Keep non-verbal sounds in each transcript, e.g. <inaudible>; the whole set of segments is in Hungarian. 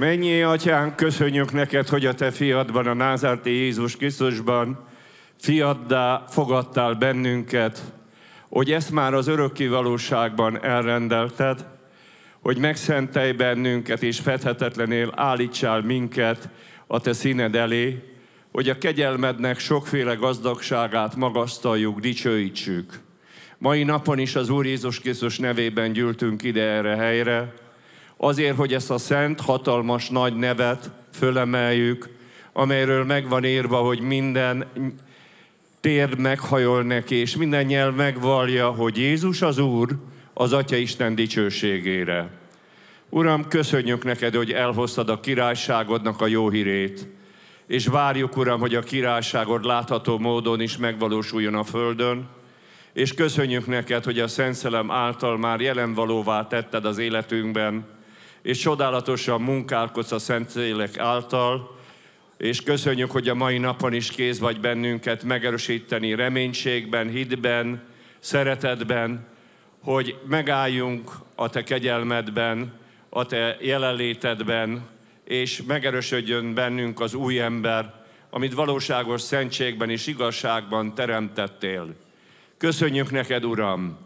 Mennyi atyánk, köszönjük neked, hogy a te fiadban, a názárti Jézus Krisztusban fiaddá fogadtál bennünket, hogy ezt már az örökké valóságban elrendelted, hogy megszentelj bennünket és fethetetlenél állítsál minket a te színed elé, hogy a kegyelmednek sokféle gazdagságát magasztaljuk, dicsőítsük. Mai napon is az Úr Jézus Krisztus nevében gyűltünk ide erre helyre, azért, hogy ezt a szent, hatalmas nagy nevet fölemeljük, amelyről megvan írva, hogy minden térd meghajol neki, és minden nyelv megvallja, hogy Jézus az Úr az Atya Isten dicsőségére. Uram, köszönjük neked, hogy elhoztad a királyságodnak a jó hírét, és várjuk, Uram, hogy a királyságod látható módon is megvalósuljon a földön, és köszönjük neked, hogy a Szent Szellem által már jelen valóvá tetted az életünkben, és csodálatosan munkálkodsz a Szentlélek által, és köszönjük, hogy a mai napon is kéz vagy bennünket megerősíteni reménységben, hitben, szeretetben, hogy megálljunk a Te kegyelmedben, a Te jelenlétedben, és megerősödjön bennünk az új ember, amit valóságos szentségben és igazságban teremtettél. Köszönjük neked, Uram!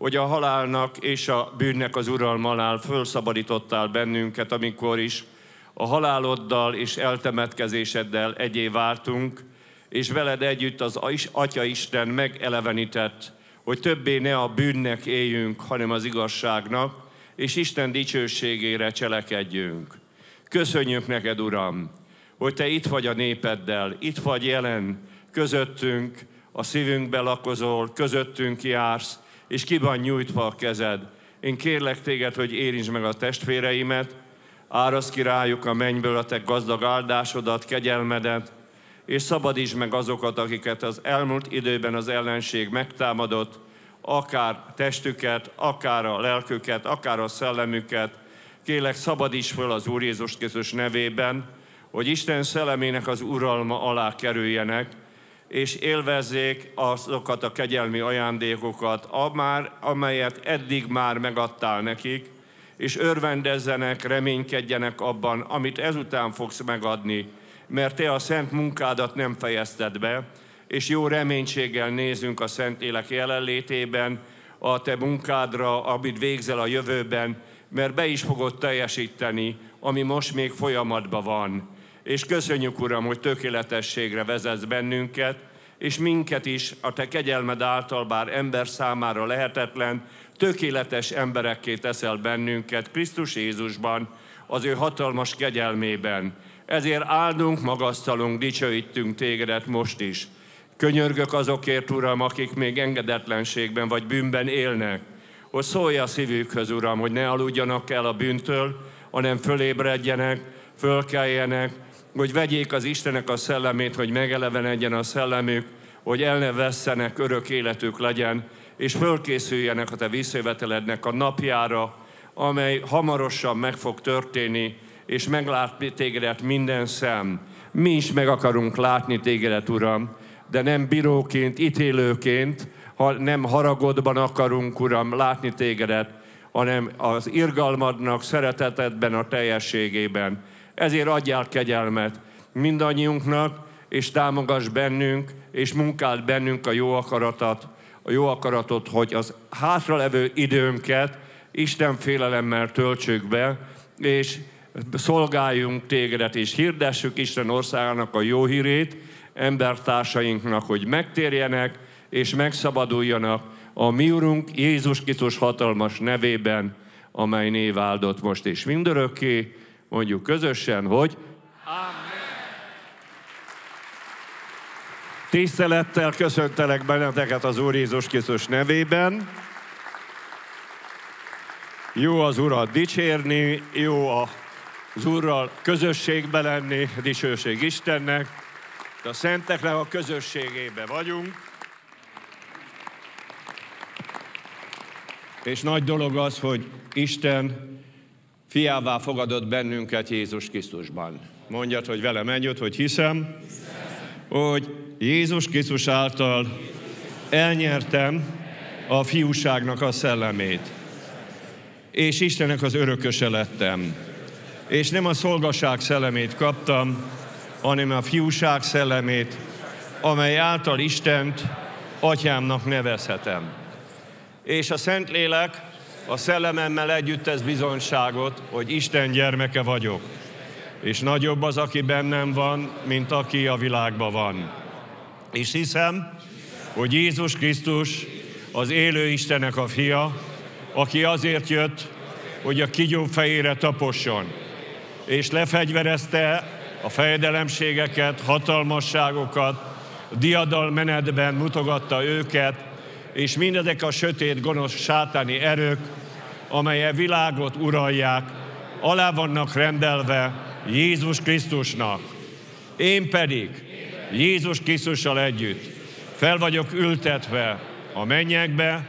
hogy a halálnak és a bűnnek az uralmánál fölszabadítottál bennünket, amikor is a haláloddal és eltemetkezéseddel egyé vártunk, és veled együtt az Atya Isten megelevenített, hogy többé ne a bűnnek éljünk, hanem az igazságnak, és Isten dicsőségére cselekedjünk. Köszönjük neked, Uram, hogy Te itt vagy a népeddel, itt vagy jelen, közöttünk, a szívünkbe lakozol, közöttünk jársz, és ki van nyújtva a kezed. Én kérlek téged, hogy érintsd meg a testvéreimet, árasz ki rájuk a mennyből a te gazdag áldásodat, kegyelmedet, és szabadítsd meg azokat, akiket az elmúlt időben az ellenség megtámadott, akár testüket, akár a lelküket, akár a szellemüket. Kélek, szabadíts fel az Úr Jézus Krisztus nevében, hogy Isten szellemének az uralma alá kerüljenek, és élvezzék azokat a kegyelmi ajándékokat, amár, amelyet eddig már megadtál nekik, és örvendezzenek, reménykedjenek abban, amit ezután fogsz megadni, mert te a szent munkádat nem fejezted be, és jó reménységgel nézünk a Szent élek jelenlétében a te munkádra, amit végzel a jövőben, mert be is fogod teljesíteni, ami most még folyamatban van és köszönjük, Uram, hogy tökéletességre vezetsz bennünket, és minket is a Te kegyelmed által, bár ember számára lehetetlen, tökéletes emberekké teszel bennünket Krisztus Jézusban, az ő hatalmas kegyelmében. Ezért áldunk, magasztalunk, dicsőítünk tégedet most is. Könyörgök azokért, Uram, akik még engedetlenségben vagy bűnben élnek, hogy szólj a szívükhöz, Uram, hogy ne aludjanak el a bűntől, hanem fölébredjenek, fölkeljenek, hogy vegyék az Istenek a szellemét, hogy megelevenedjen a szellemük, hogy el ne vesszenek, örök életük legyen, és fölkészüljenek a te visszajövetelednek a napjára, amely hamarosan meg fog történni, és meglát tégedet minden szem. Mi is meg akarunk látni tégedet, Uram, de nem bíróként, ítélőként, ha nem haragodban akarunk, Uram, látni tégedet, hanem az irgalmadnak, szeretetedben, a teljességében. Ezért adjál kegyelmet mindannyiunknak, és támogass bennünk, és munkáld bennünk a jó akaratot, a jó akaratot, hogy az hátralevő időnket Isten félelemmel töltsük be, és szolgáljunk tégedet, és hirdessük Isten országának a jó hírét embertársainknak, hogy megtérjenek, és megszabaduljanak a mi Urunk Jézus Krisztus hatalmas nevében, amely név áldott most és mindörökké, Mondjuk közösen, hogy Amen. Tisztelettel köszöntelek benneteket az Úr Jézus Krisztus nevében. Jó az Urat dicsérni, jó az Úrral közösségbe lenni, dicsőség Istennek. De a szenteknek a közösségébe vagyunk. És nagy dolog az, hogy Isten fiává fogadott bennünket Jézus Krisztusban. Mondjad, hogy velem együtt, hogy hiszem, hogy Jézus Krisztus által elnyertem a fiúságnak a szellemét. És Istenek az örököse lettem. És nem a szolgaság szellemét kaptam, hanem a fiúság szellemét, amely által Istent atyámnak nevezhetem. És a Szentlélek a szellememmel együtt tesz bizonyságot, hogy Isten gyermeke vagyok, és nagyobb az, aki bennem van, mint aki a világban van. És hiszem, hogy Jézus Krisztus az élő Istenek a fia, aki azért jött, hogy a kigyó fejére taposson, és lefegyverezte a fejedelemségeket, hatalmasságokat, diadal menetben mutogatta őket, és mindezek a sötét, gonosz sátáni erők, amelyek világot uralják, alá vannak rendelve Jézus Krisztusnak. Én pedig Jézus Krisztussal együtt fel vagyok ültetve a mennyekbe,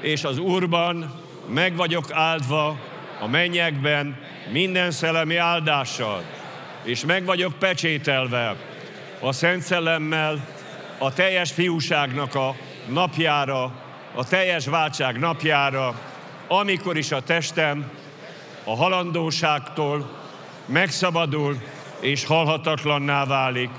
és az Úrban meg vagyok áldva a mennyekben minden szellemi áldással, és meg vagyok pecsételve a Szent Szellemmel, a teljes fiúságnak a napjára, a teljes váltság napjára, amikor is a testem a halandóságtól megszabadul és halhatatlanná válik.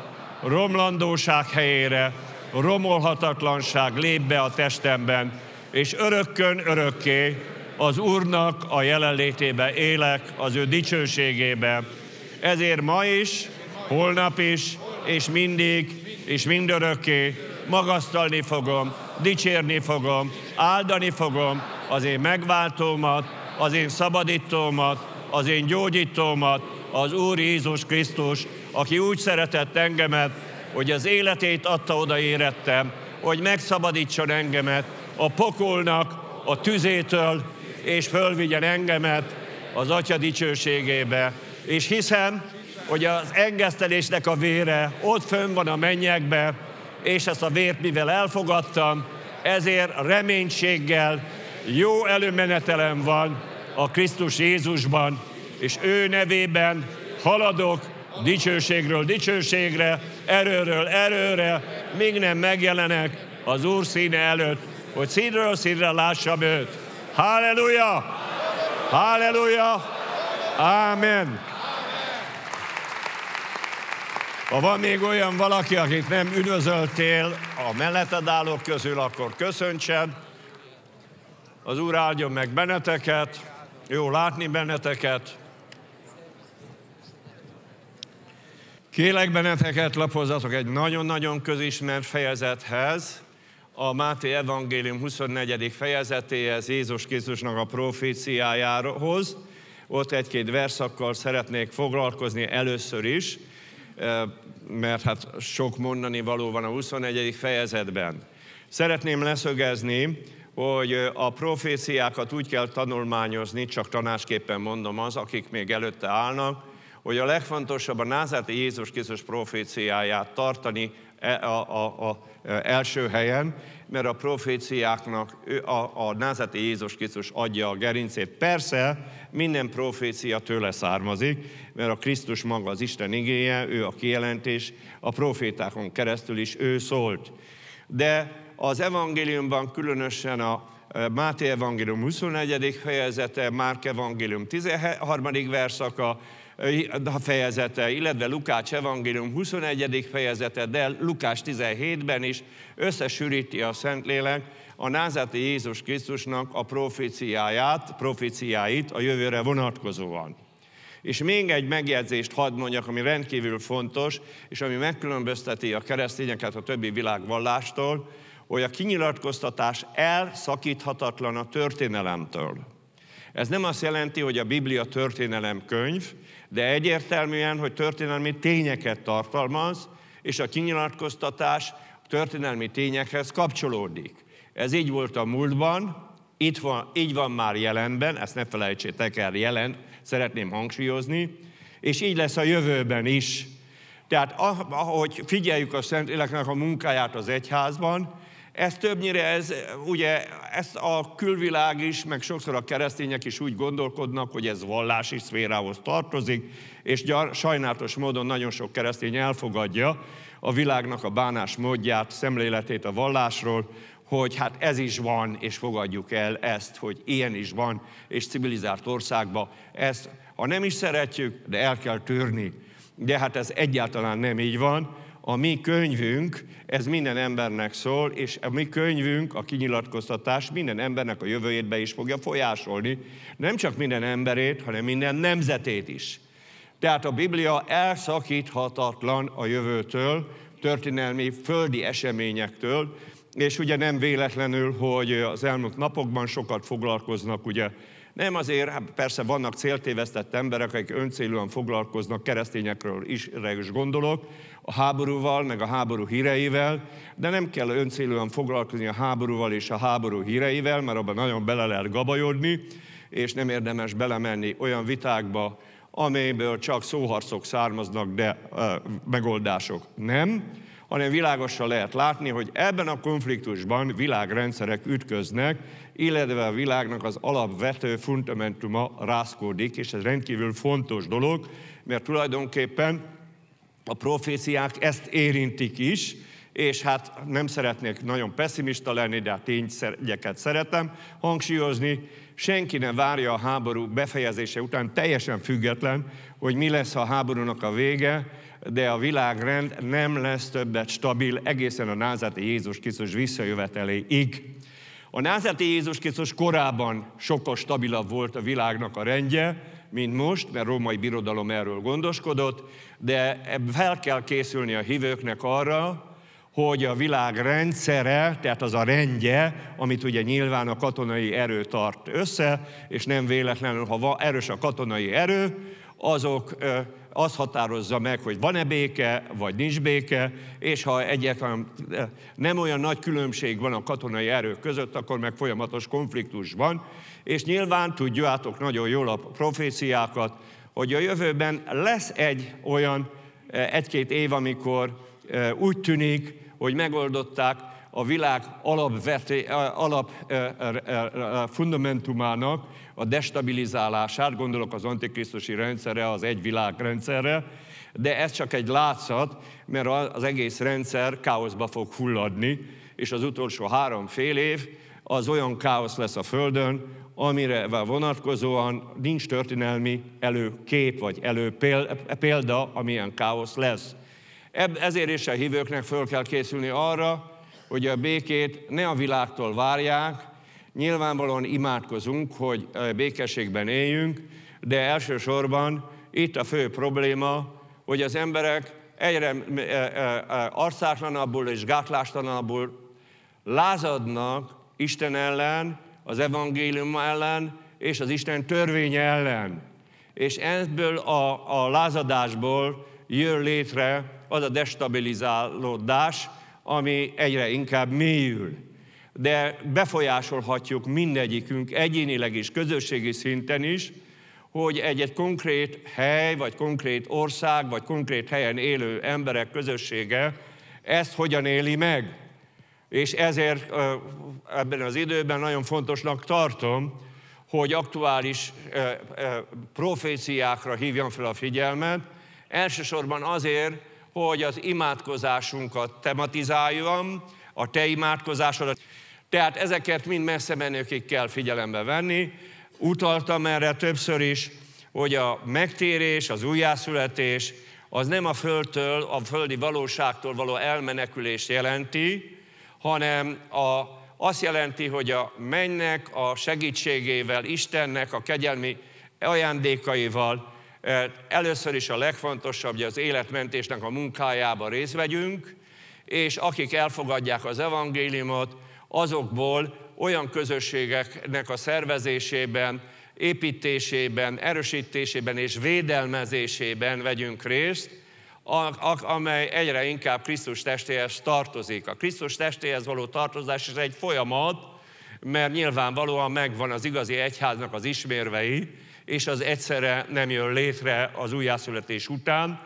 Romlandóság helyére romolhatatlanság lép be a testemben, és örökkön örökké az Úrnak a jelenlétébe élek, az ő dicsőségébe. Ezért ma is, holnap is, és mindig, és mindörökké magasztalni fogom, dicsérni fogom, áldani fogom az én megváltómat, az én szabadítómat, az én gyógyítómat, az Úr Jézus Krisztus, aki úgy szeretett engemet, hogy az életét adta oda érettem, hogy megszabadítson engemet a pokolnak, a tüzétől, és fölvigyen engemet az Atya dicsőségébe. És hiszem, hogy az engesztelésnek a vére ott fönn van a mennyekbe, és ezt a vért, mivel elfogadtam, ezért reménységgel jó előmenetelem van a Krisztus Jézusban, és ő nevében haladok dicsőségről dicsőségre, erőről erőre, míg nem megjelenek az Úr színe előtt, hogy színről színre lássam őt. Halleluja! Halleluja! Amen! Ha van még olyan valaki, akit nem üdvözöltél a melleted állók közül, akkor köszöntsen. Az Úr áldjon meg benneteket, jó látni benneteket. Kélek benneteket, lapozzatok egy nagyon-nagyon közismert fejezethez, a Máté Evangélium 24. fejezetéhez, Jézus Krisztusnak a proféciájához. Ott egy-két verszakkal szeretnék foglalkozni először is mert hát sok mondani való van a 21. fejezetben. Szeretném leszögezni, hogy a proféciákat úgy kell tanulmányozni, csak tanácsképpen mondom az, akik még előtte állnak, hogy a legfontosabb a názáti Jézus Krisztus proféciáját tartani E, a, a, a e, első helyen, mert a proféciáknak a, a názati Jézus Krisztus adja a gerincét. Persze minden profécia tőle származik, mert a Krisztus maga az Isten igéje, ő a kijelentés, a profétákon keresztül is ő szólt. De az evangéliumban különösen a e, Máté evangélium 24. fejezete, Márk evangélium 13. verszaka, fejezete, illetve Lukács evangélium 21. fejezete, de Lukács 17-ben is összesűríti a Szentlélek a názati Jézus Krisztusnak a proficiáját, proficiáit a jövőre vonatkozóan. És még egy megjegyzést hadd mondjak, ami rendkívül fontos, és ami megkülönbözteti a keresztényeket a többi világvallástól, hogy a kinyilatkoztatás elszakíthatatlan a történelemtől. Ez nem azt jelenti, hogy a Biblia történelemkönyv, de egyértelműen, hogy történelmi tényeket tartalmaz, és a kinyilatkoztatás történelmi tényekhez kapcsolódik. Ez így volt a múltban, itt van, így van már jelenben, ezt ne felejtsétek el, jelen. szeretném hangsúlyozni, és így lesz a jövőben is. Tehát ah, ahogy figyeljük a Éleknek a munkáját az egyházban, ez többnyire, ez, ugye, ezt a külvilág is, meg sokszor a keresztények is úgy gondolkodnak, hogy ez vallási szférához tartozik, és gyar, sajnálatos módon nagyon sok keresztény elfogadja a világnak a bánás módját, szemléletét a vallásról, hogy hát ez is van, és fogadjuk el ezt, hogy ilyen is van, és civilizált országba ezt, ha nem is szeretjük, de el kell törni. De hát ez egyáltalán nem így van. A mi könyvünk ez minden embernek szól, és a mi könyvünk, a kinyilatkoztatás minden embernek a jövőjét be is fogja folyásolni, nem csak minden emberét, hanem minden nemzetét is. Tehát a Biblia elszakíthatatlan a jövőtől, történelmi földi eseményektől, és ugye nem véletlenül, hogy az elmúlt napokban sokat foglalkoznak, ugye nem azért, hát persze vannak céltévesztett emberek, akik öncélúan foglalkoznak, keresztényekről is, is gondolok, a háborúval, meg a háború híreivel, de nem kell öncélúan foglalkozni a háborúval és a háború híreivel, mert abban nagyon bele lehet gabajodni, és nem érdemes belemenni olyan vitákba, amelyből csak szóharcok származnak, de ö, megoldások nem, hanem világosan lehet látni, hogy ebben a konfliktusban világrendszerek ütköznek, illetve a világnak az alapvető fundamentuma rászkódik, és ez rendkívül fontos dolog, mert tulajdonképpen a proféciák ezt érintik is, és hát nem szeretnék nagyon pessimista lenni, de a hát tényeket szeretem hangsúlyozni. Senki nem várja a háború befejezése után, teljesen független, hogy mi lesz a háborúnak a vége, de a világrend nem lesz többet stabil egészen a názati Jézus Krisztus visszajöveteléig. A názati Jézus Krisztus korábban sokkal stabilabb volt a világnak a rendje, mint most, mert római birodalom erről gondoskodott, de fel kell készülni a hívőknek arra, hogy a világ rendszere, tehát az a rendje, amit ugye nyilván a katonai erő tart össze, és nem véletlenül, ha erős a katonai erő, azok az határozza meg, hogy van-e béke, vagy nincs béke, és ha egyáltalán nem olyan nagy különbség van a katonai erők között, akkor meg folyamatos konfliktus van, és nyilván tudjátok nagyon jól a proféciákat, hogy a jövőben lesz egy olyan e, egy-két év, amikor e, úgy tűnik, hogy megoldották a világ alapveté, e, alap fundamentumának a destabilizálását, gondolok az antikrisztusi rendszerre, az egy világ rendszerre, de ez csak egy látszat, mert az egész rendszer káoszba fog hulladni, és az utolsó három fél év az olyan káosz lesz a Földön, amire vonatkozóan nincs történelmi előkép vagy előpélda, amilyen káosz lesz. Ezért is a hívőknek föl kell készülni arra, hogy a békét ne a világtól várják, nyilvánvalóan imádkozunk, hogy békességben éljünk, de elsősorban itt a fő probléma, hogy az emberek egyre e, e, e, arcátlanabbul és gátlástalanabbul lázadnak Isten ellen, az evangélium ellen és az Isten törvény ellen. És ebből a, a lázadásból jön létre az a destabilizálódás, ami egyre inkább mélyül. De befolyásolhatjuk mindegyikünk egyénileg is, közösségi szinten is, hogy egy-egy konkrét hely, vagy konkrét ország, vagy konkrét helyen élő emberek közössége ezt hogyan éli meg és ezért ebben az időben nagyon fontosnak tartom, hogy aktuális proféciákra hívjam fel a figyelmet, elsősorban azért, hogy az imádkozásunkat tematizáljam, a te imádkozásodat. Tehát ezeket mind messze menőkig kell figyelembe venni. Utaltam erre többször is, hogy a megtérés, az újjászületés, az nem a földtől, a földi valóságtól való elmenekülést jelenti, hanem a, azt jelenti, hogy a mennek a segítségével, Istennek a kegyelmi ajándékaival eh, először is a legfontosabb, hogy az életmentésnek a munkájába részt vegyünk, és akik elfogadják az evangéliumot, azokból olyan közösségeknek a szervezésében, építésében, erősítésében és védelmezésében vegyünk részt, amely egyre inkább Krisztus testéhez tartozik. A Krisztus testéhez való tartozás is egy folyamat, mert nyilvánvalóan megvan az igazi egyháznak az ismérvei, és az egyszerre nem jön létre az újjászületés után,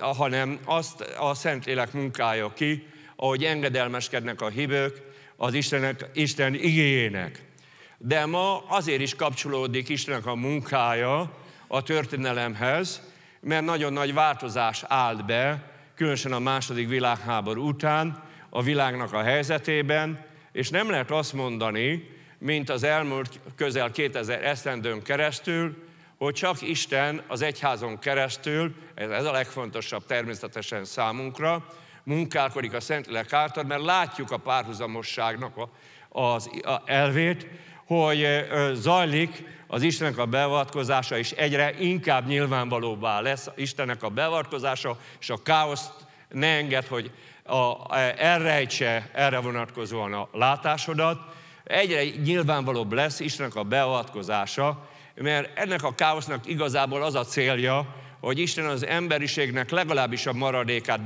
hanem azt a Szentlélek munkája ki, ahogy engedelmeskednek a hívők az Istenek, Isten igényének. De ma azért is kapcsolódik Istennek a munkája a történelemhez, mert nagyon nagy változás állt be, különösen a második világháború után, a világnak a helyzetében, és nem lehet azt mondani, mint az elmúlt közel 2000 esztendőn keresztül, hogy csak Isten az egyházon keresztül, ez a legfontosabb természetesen számunkra, munkálkodik a Szentlélek által, mert látjuk a párhuzamosságnak az elvét, hogy zajlik az Istennek a beavatkozása is egyre inkább nyilvánvalóbbá lesz. Istennek a beavatkozása és a káoszt ne enged, hogy a, e, elrejtse erre vonatkozóan a látásodat. Egyre nyilvánvalóbb lesz Istennek a beavatkozása, mert ennek a káosznak igazából az a célja, hogy Isten az emberiségnek legalábbis a maradékát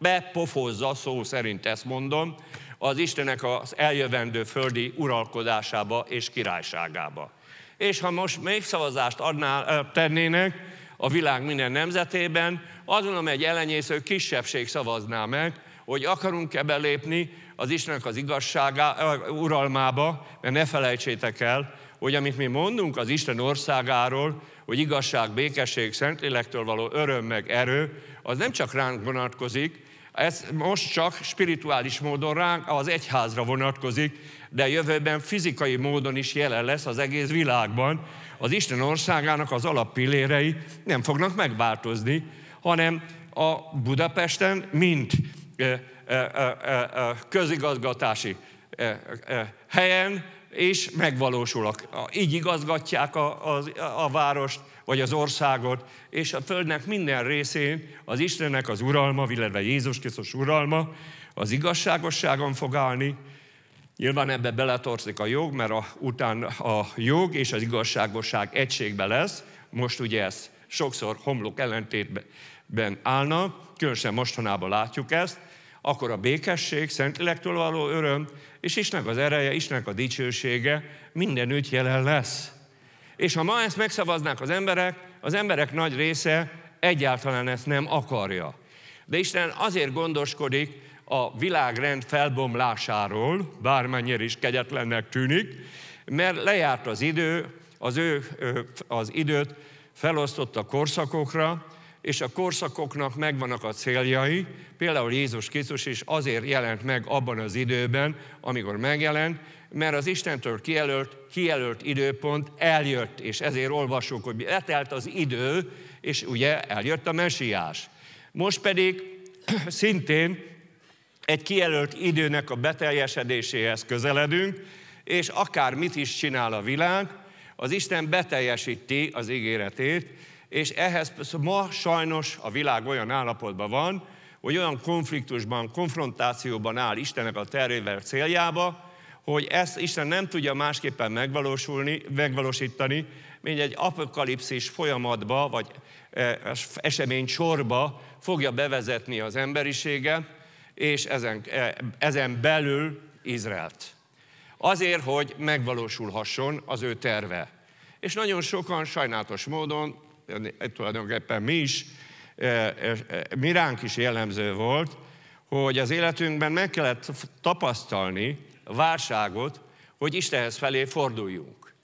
bepofozza, szó szerint ezt mondom, az Istenek az eljövendő földi uralkodásába és királyságába. És ha most még szavazást adnál, tennének a világ minden nemzetében, azon egy ellenyésző kisebbség szavazná meg, hogy akarunk-e belépni az Istennek az igazságá, uralmába, mert ne felejtsétek el, hogy amit mi mondunk az Isten országáról, hogy igazság, békesség, szentlélektől való öröm meg erő, az nem csak ránk vonatkozik, ez most csak spirituális módon ránk az egyházra vonatkozik, de a jövőben fizikai módon is jelen lesz az egész világban. Az Isten országának az alappillérei nem fognak megváltozni, hanem a Budapesten, mint közigazgatási helyen, és megvalósulak. Így igazgatják a, a, a várost, vagy az országot, és a Földnek minden részén az Istennek az uralma, illetve Jézus Krisztus uralma, az igazságosságon fog állni, Nyilván ebbe beletorszik a jog, mert a, után a jog és az igazságosság egységbe lesz. Most ugye ez sokszor homlok ellentétben állna, különösen mostanában látjuk ezt, akkor a békesség, szentlélektől való öröm, és Istennek az ereje, Istennek a dicsősége mindenütt jelen lesz. És ha ma ezt megszavaznák az emberek, az emberek nagy része egyáltalán ezt nem akarja. De Isten azért gondoskodik, a világrend felbomlásáról, bármennyire is kegyetlennek tűnik, mert lejárt az idő, az ő az időt felosztotta korszakokra, és a korszakoknak megvannak a céljai, például Jézus Krisztus is azért jelent meg abban az időben, amikor megjelent, mert az Istentől kijelölt, kijelölt időpont eljött, és ezért olvasunk, hogy letelt az idő, és ugye eljött a mesiás. Most pedig <clears throat> szintén egy kijelölt időnek a beteljesedéséhez közeledünk, és akár mit is csinál a világ, az Isten beteljesíti az ígéretét, és ehhez ma sajnos a világ olyan állapotban van, hogy olyan konfliktusban, konfrontációban áll Istenek a tervével céljába, hogy ezt Isten nem tudja másképpen megvalósulni, megvalósítani, mint egy apokalipszis folyamatba, vagy e, esemény sorba fogja bevezetni az emberiséget, és ezen, e, ezen belül Izraelt. Azért, hogy megvalósulhasson az ő terve. És nagyon sokan sajnálatos módon, tulajdonképpen mi is, e, e, mi ránk is jellemző volt, hogy az életünkben meg kellett tapasztalni válságot, hogy Istenhez felé forduljunk.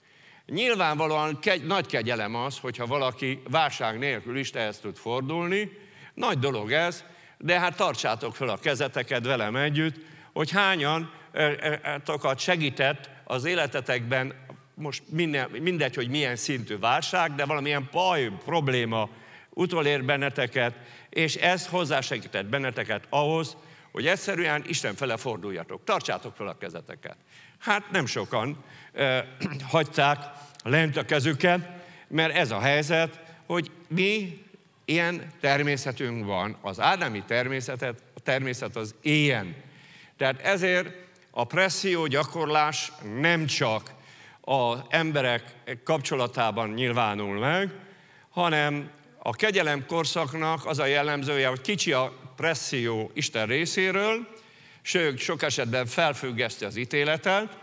Nyilvánvalóan kegy, nagy kegyelem az, hogyha valaki válság nélkül Istenhez tud fordulni, nagy dolog ez, de hát tartsátok fel a kezeteket velem együtt, hogy hányan tokat segített az életetekben, most mindegy, hogy milyen szintű válság, de valamilyen baj, probléma utolér benneteket, és ez hozzásegített benneteket ahhoz, hogy egyszerűen Isten fele forduljatok, tartsátok fel a kezeteket. Hát nem sokan ö, <clears throat> hagyták lent a kezüket, mert ez a helyzet, hogy mi Ilyen természetünk van. Az ádámi természetet, a természet az ilyen. Tehát ezért a presszió gyakorlás nem csak az emberek kapcsolatában nyilvánul meg, hanem a kegyelem korszaknak az a jellemzője, hogy kicsi a presszió Isten részéről, sőt, sok esetben felfüggeszti az ítéletet,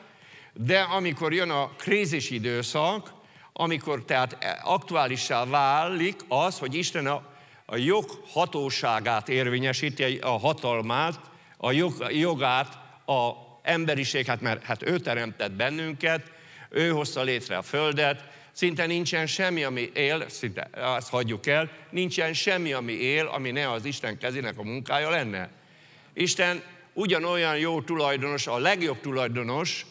de amikor jön a krízis időszak, amikor tehát e, aktuálissá válik az, hogy Isten a, a jog hatóságát érvényesíti, a hatalmát, a jog, jogát, a emberiség, hát mert hát ő teremtett bennünket, ő hozta létre a földet, szinte nincsen semmi, ami él, szinte azt hagyjuk el, nincsen semmi, ami él, ami ne az Isten kezének a munkája lenne. Isten ugyanolyan jó tulajdonos, a legjobb tulajdonos,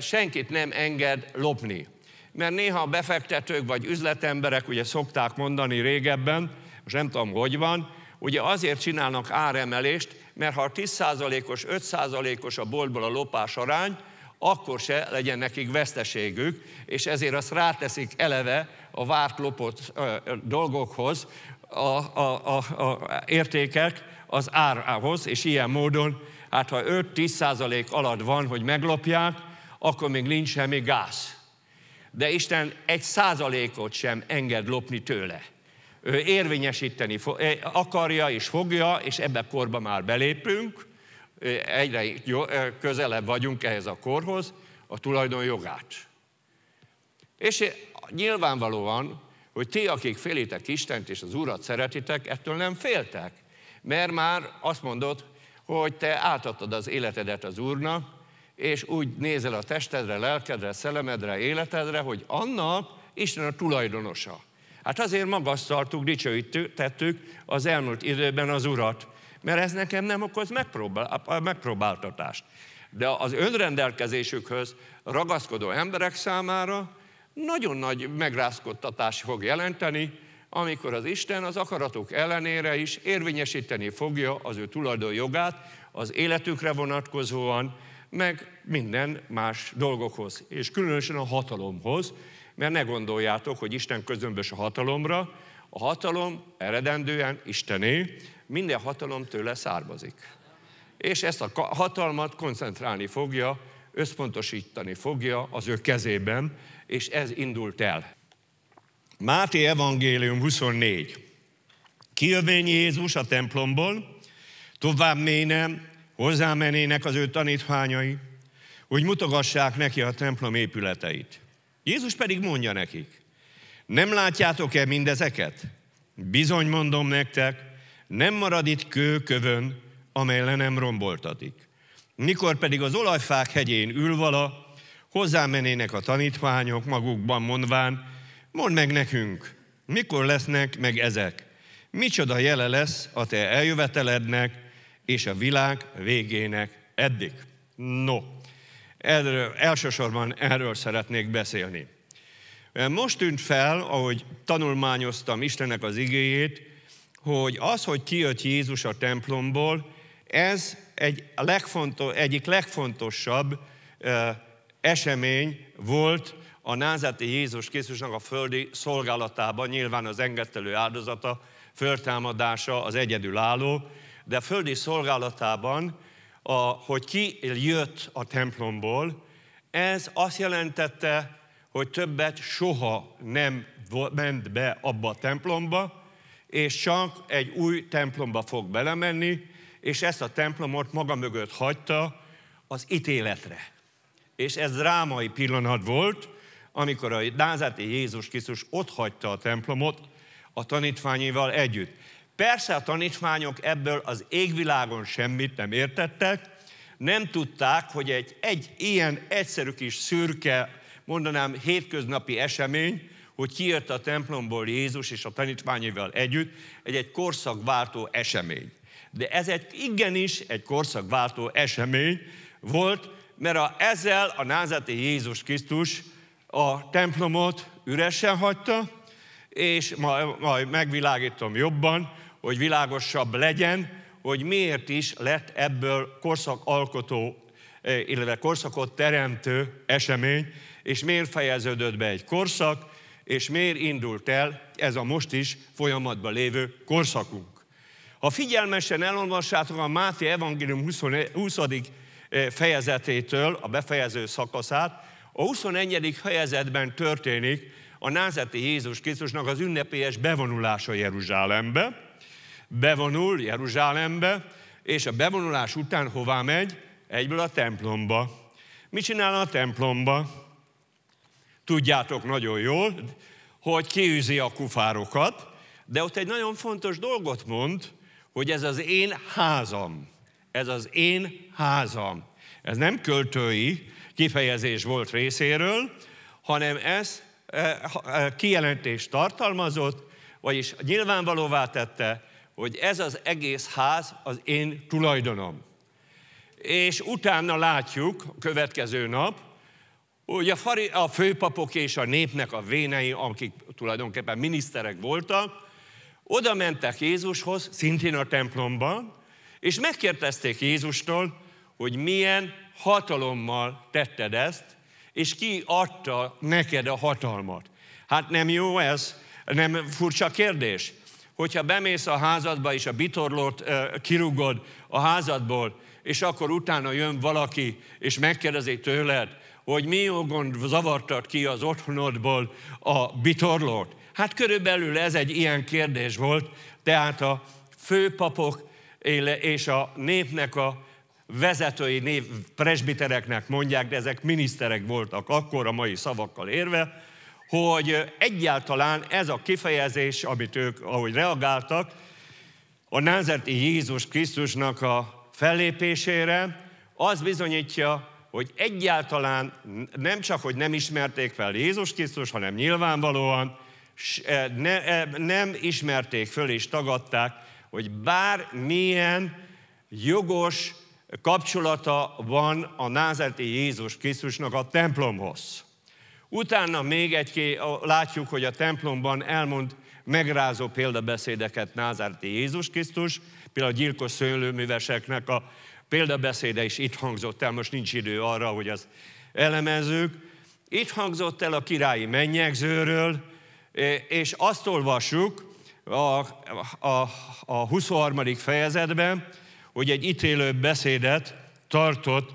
senkit nem enged lopni mert néha a befektetők vagy üzletemberek, ugye szokták mondani régebben, most nem tudom, hogy van, ugye azért csinálnak áremelést, mert ha 10%-os, 5%-os a boltból a lopás arány, akkor se legyen nekik veszteségük, és ezért azt ráteszik eleve a várt lopott ö, dolgokhoz, a, a, a, a értékek az árához, és ilyen módon, hát ha 5-10 alatt van, hogy meglopják, akkor még nincs semmi gáz de Isten egy százalékot sem enged lopni tőle. Ő érvényesíteni eh, akarja és fogja, és ebbe a korba már belépünk, eh, egyre eh, közelebb vagyunk ehhez a korhoz, a tulajdon jogát. És nyilvánvalóan, hogy ti, akik félitek Istent és az Urat szeretitek, ettől nem féltek. Mert már azt mondod, hogy te átadtad az életedet az Úrnak, és úgy nézel a testedre, lelkedre, szellemedre, életedre, hogy annak Isten a tulajdonosa. Hát azért magasztaltuk, dicsőítettük az elmúlt időben az Urat, mert ez nekem nem okoz megpróbáltatást. De az önrendelkezésükhöz ragaszkodó emberek számára nagyon nagy megrázkodtatás fog jelenteni, amikor az Isten az akaratuk ellenére is érvényesíteni fogja az ő tulajdonjogát az életükre vonatkozóan, meg minden más dolgokhoz, és különösen a hatalomhoz, mert ne gondoljátok, hogy Isten közömbös a hatalomra, a hatalom eredendően Istené, minden hatalom tőle származik. És ezt a hatalmat koncentrálni fogja, összpontosítani fogja az ő kezében, és ez indult el. Máté Evangélium 24. Kijövény Jézus a templomból, tovább méne hozzámenének az ő tanítványai, hogy mutogassák neki a templom épületeit. Jézus pedig mondja nekik, nem látjátok-e mindezeket? Bizony mondom nektek, nem marad itt kő kövön, amely le nem romboltatik. Mikor pedig az olajfák hegyén ül vala, hozzámenének a tanítványok magukban mondván, mondd meg nekünk, mikor lesznek meg ezek? Micsoda jele lesz a te eljövetelednek és a világ végének eddig. No, erről, elsősorban erről szeretnék beszélni. Most tűnt fel, ahogy tanulmányoztam Istennek az igéjét, hogy az, hogy kijött Jézus a templomból, ez egy legfontos, egyik legfontosabb eh, esemény volt a názati Jézus Krisztusnak a földi szolgálatában, nyilván az engedtelő áldozata, föltámadása, az egyedülálló, de a földi szolgálatában, a, hogy ki jött a templomból, ez azt jelentette, hogy többet soha nem ment be abba a templomba, és csak egy új templomba fog belemenni, és ezt a templomot maga mögött hagyta az ítéletre. És ez drámai pillanat volt, amikor a názáti Jézus Krisztus ott hagyta a templomot a tanítványival együtt. Persze a tanítványok ebből az égvilágon semmit nem értettek, nem tudták, hogy egy, egy ilyen egyszerű kis szürke, mondanám hétköznapi esemény, hogy kijött a templomból Jézus és a tanítványaival együtt, egy, egy korszakváltó esemény. De ez egy igenis egy korszakváltó esemény volt, mert a, ezzel a názati Jézus Krisztus a templomot üresen hagyta, és majd, majd megvilágítom jobban, hogy világosabb legyen, hogy miért is lett ebből korszakalkotó, eh, illetve korszakot teremtő esemény, és miért fejeződött be egy korszak, és miért indult el ez a most is folyamatban lévő korszakunk. Ha figyelmesen elolvassátok a Máté Evangélium 20. Eh, fejezetétől a befejező szakaszát, a 21. fejezetben történik a názeti Jézus Krisztusnak az ünnepélyes bevonulása Jeruzsálembe, bevonul Jeruzsálembe, és a bevonulás után hová megy? Egyből a templomba. Mit csinál a templomba? Tudjátok nagyon jól, hogy kiűzi a kufárokat, de ott egy nagyon fontos dolgot mond, hogy ez az én házam. Ez az én házam. Ez nem költői kifejezés volt részéről, hanem ez eh, eh, kijelentést tartalmazott, vagyis nyilvánvalóvá tette, hogy ez az egész ház az én tulajdonom. És utána látjuk a következő nap, hogy a, fari, a főpapok és a népnek a vénei, akik tulajdonképpen miniszterek voltak, oda mentek Jézushoz, szintén a templomban, és megkérdezték Jézustól, hogy milyen hatalommal tetted ezt, és ki adta neked a hatalmat. Hát nem jó ez, nem furcsa kérdés hogyha bemész a házadba és a bitorlót kirúgod a házadból, és akkor utána jön valaki, és megkérdezi tőled, hogy mi gond zavartad ki az otthonodból a bitorlót. Hát körülbelül ez egy ilyen kérdés volt, tehát a főpapok és a népnek a vezetői név presbitereknek mondják, de ezek miniszterek voltak akkor a mai szavakkal érve, hogy egyáltalán ez a kifejezés, amit ők, ahogy reagáltak, a názerti Jézus Krisztusnak a fellépésére, az bizonyítja, hogy egyáltalán nem csak, hogy nem ismerték fel Jézus Krisztus, hanem nyilvánvalóan e, e, nem ismerték föl és tagadták, hogy bármilyen jogos kapcsolata van a názerti Jézus Krisztusnak a templomhoz. Utána még egy látjuk, hogy a templomban elmond megrázó példabeszédeket Názárti Jézus Krisztus, például a gyilkos szőlőműveseknek a példabeszéde is itt hangzott el, most nincs idő arra, hogy az elemezzük. Itt hangzott el a királyi mennyegzőről, és azt olvassuk a, a, a 23. fejezetben, hogy egy ítélő beszédet tartott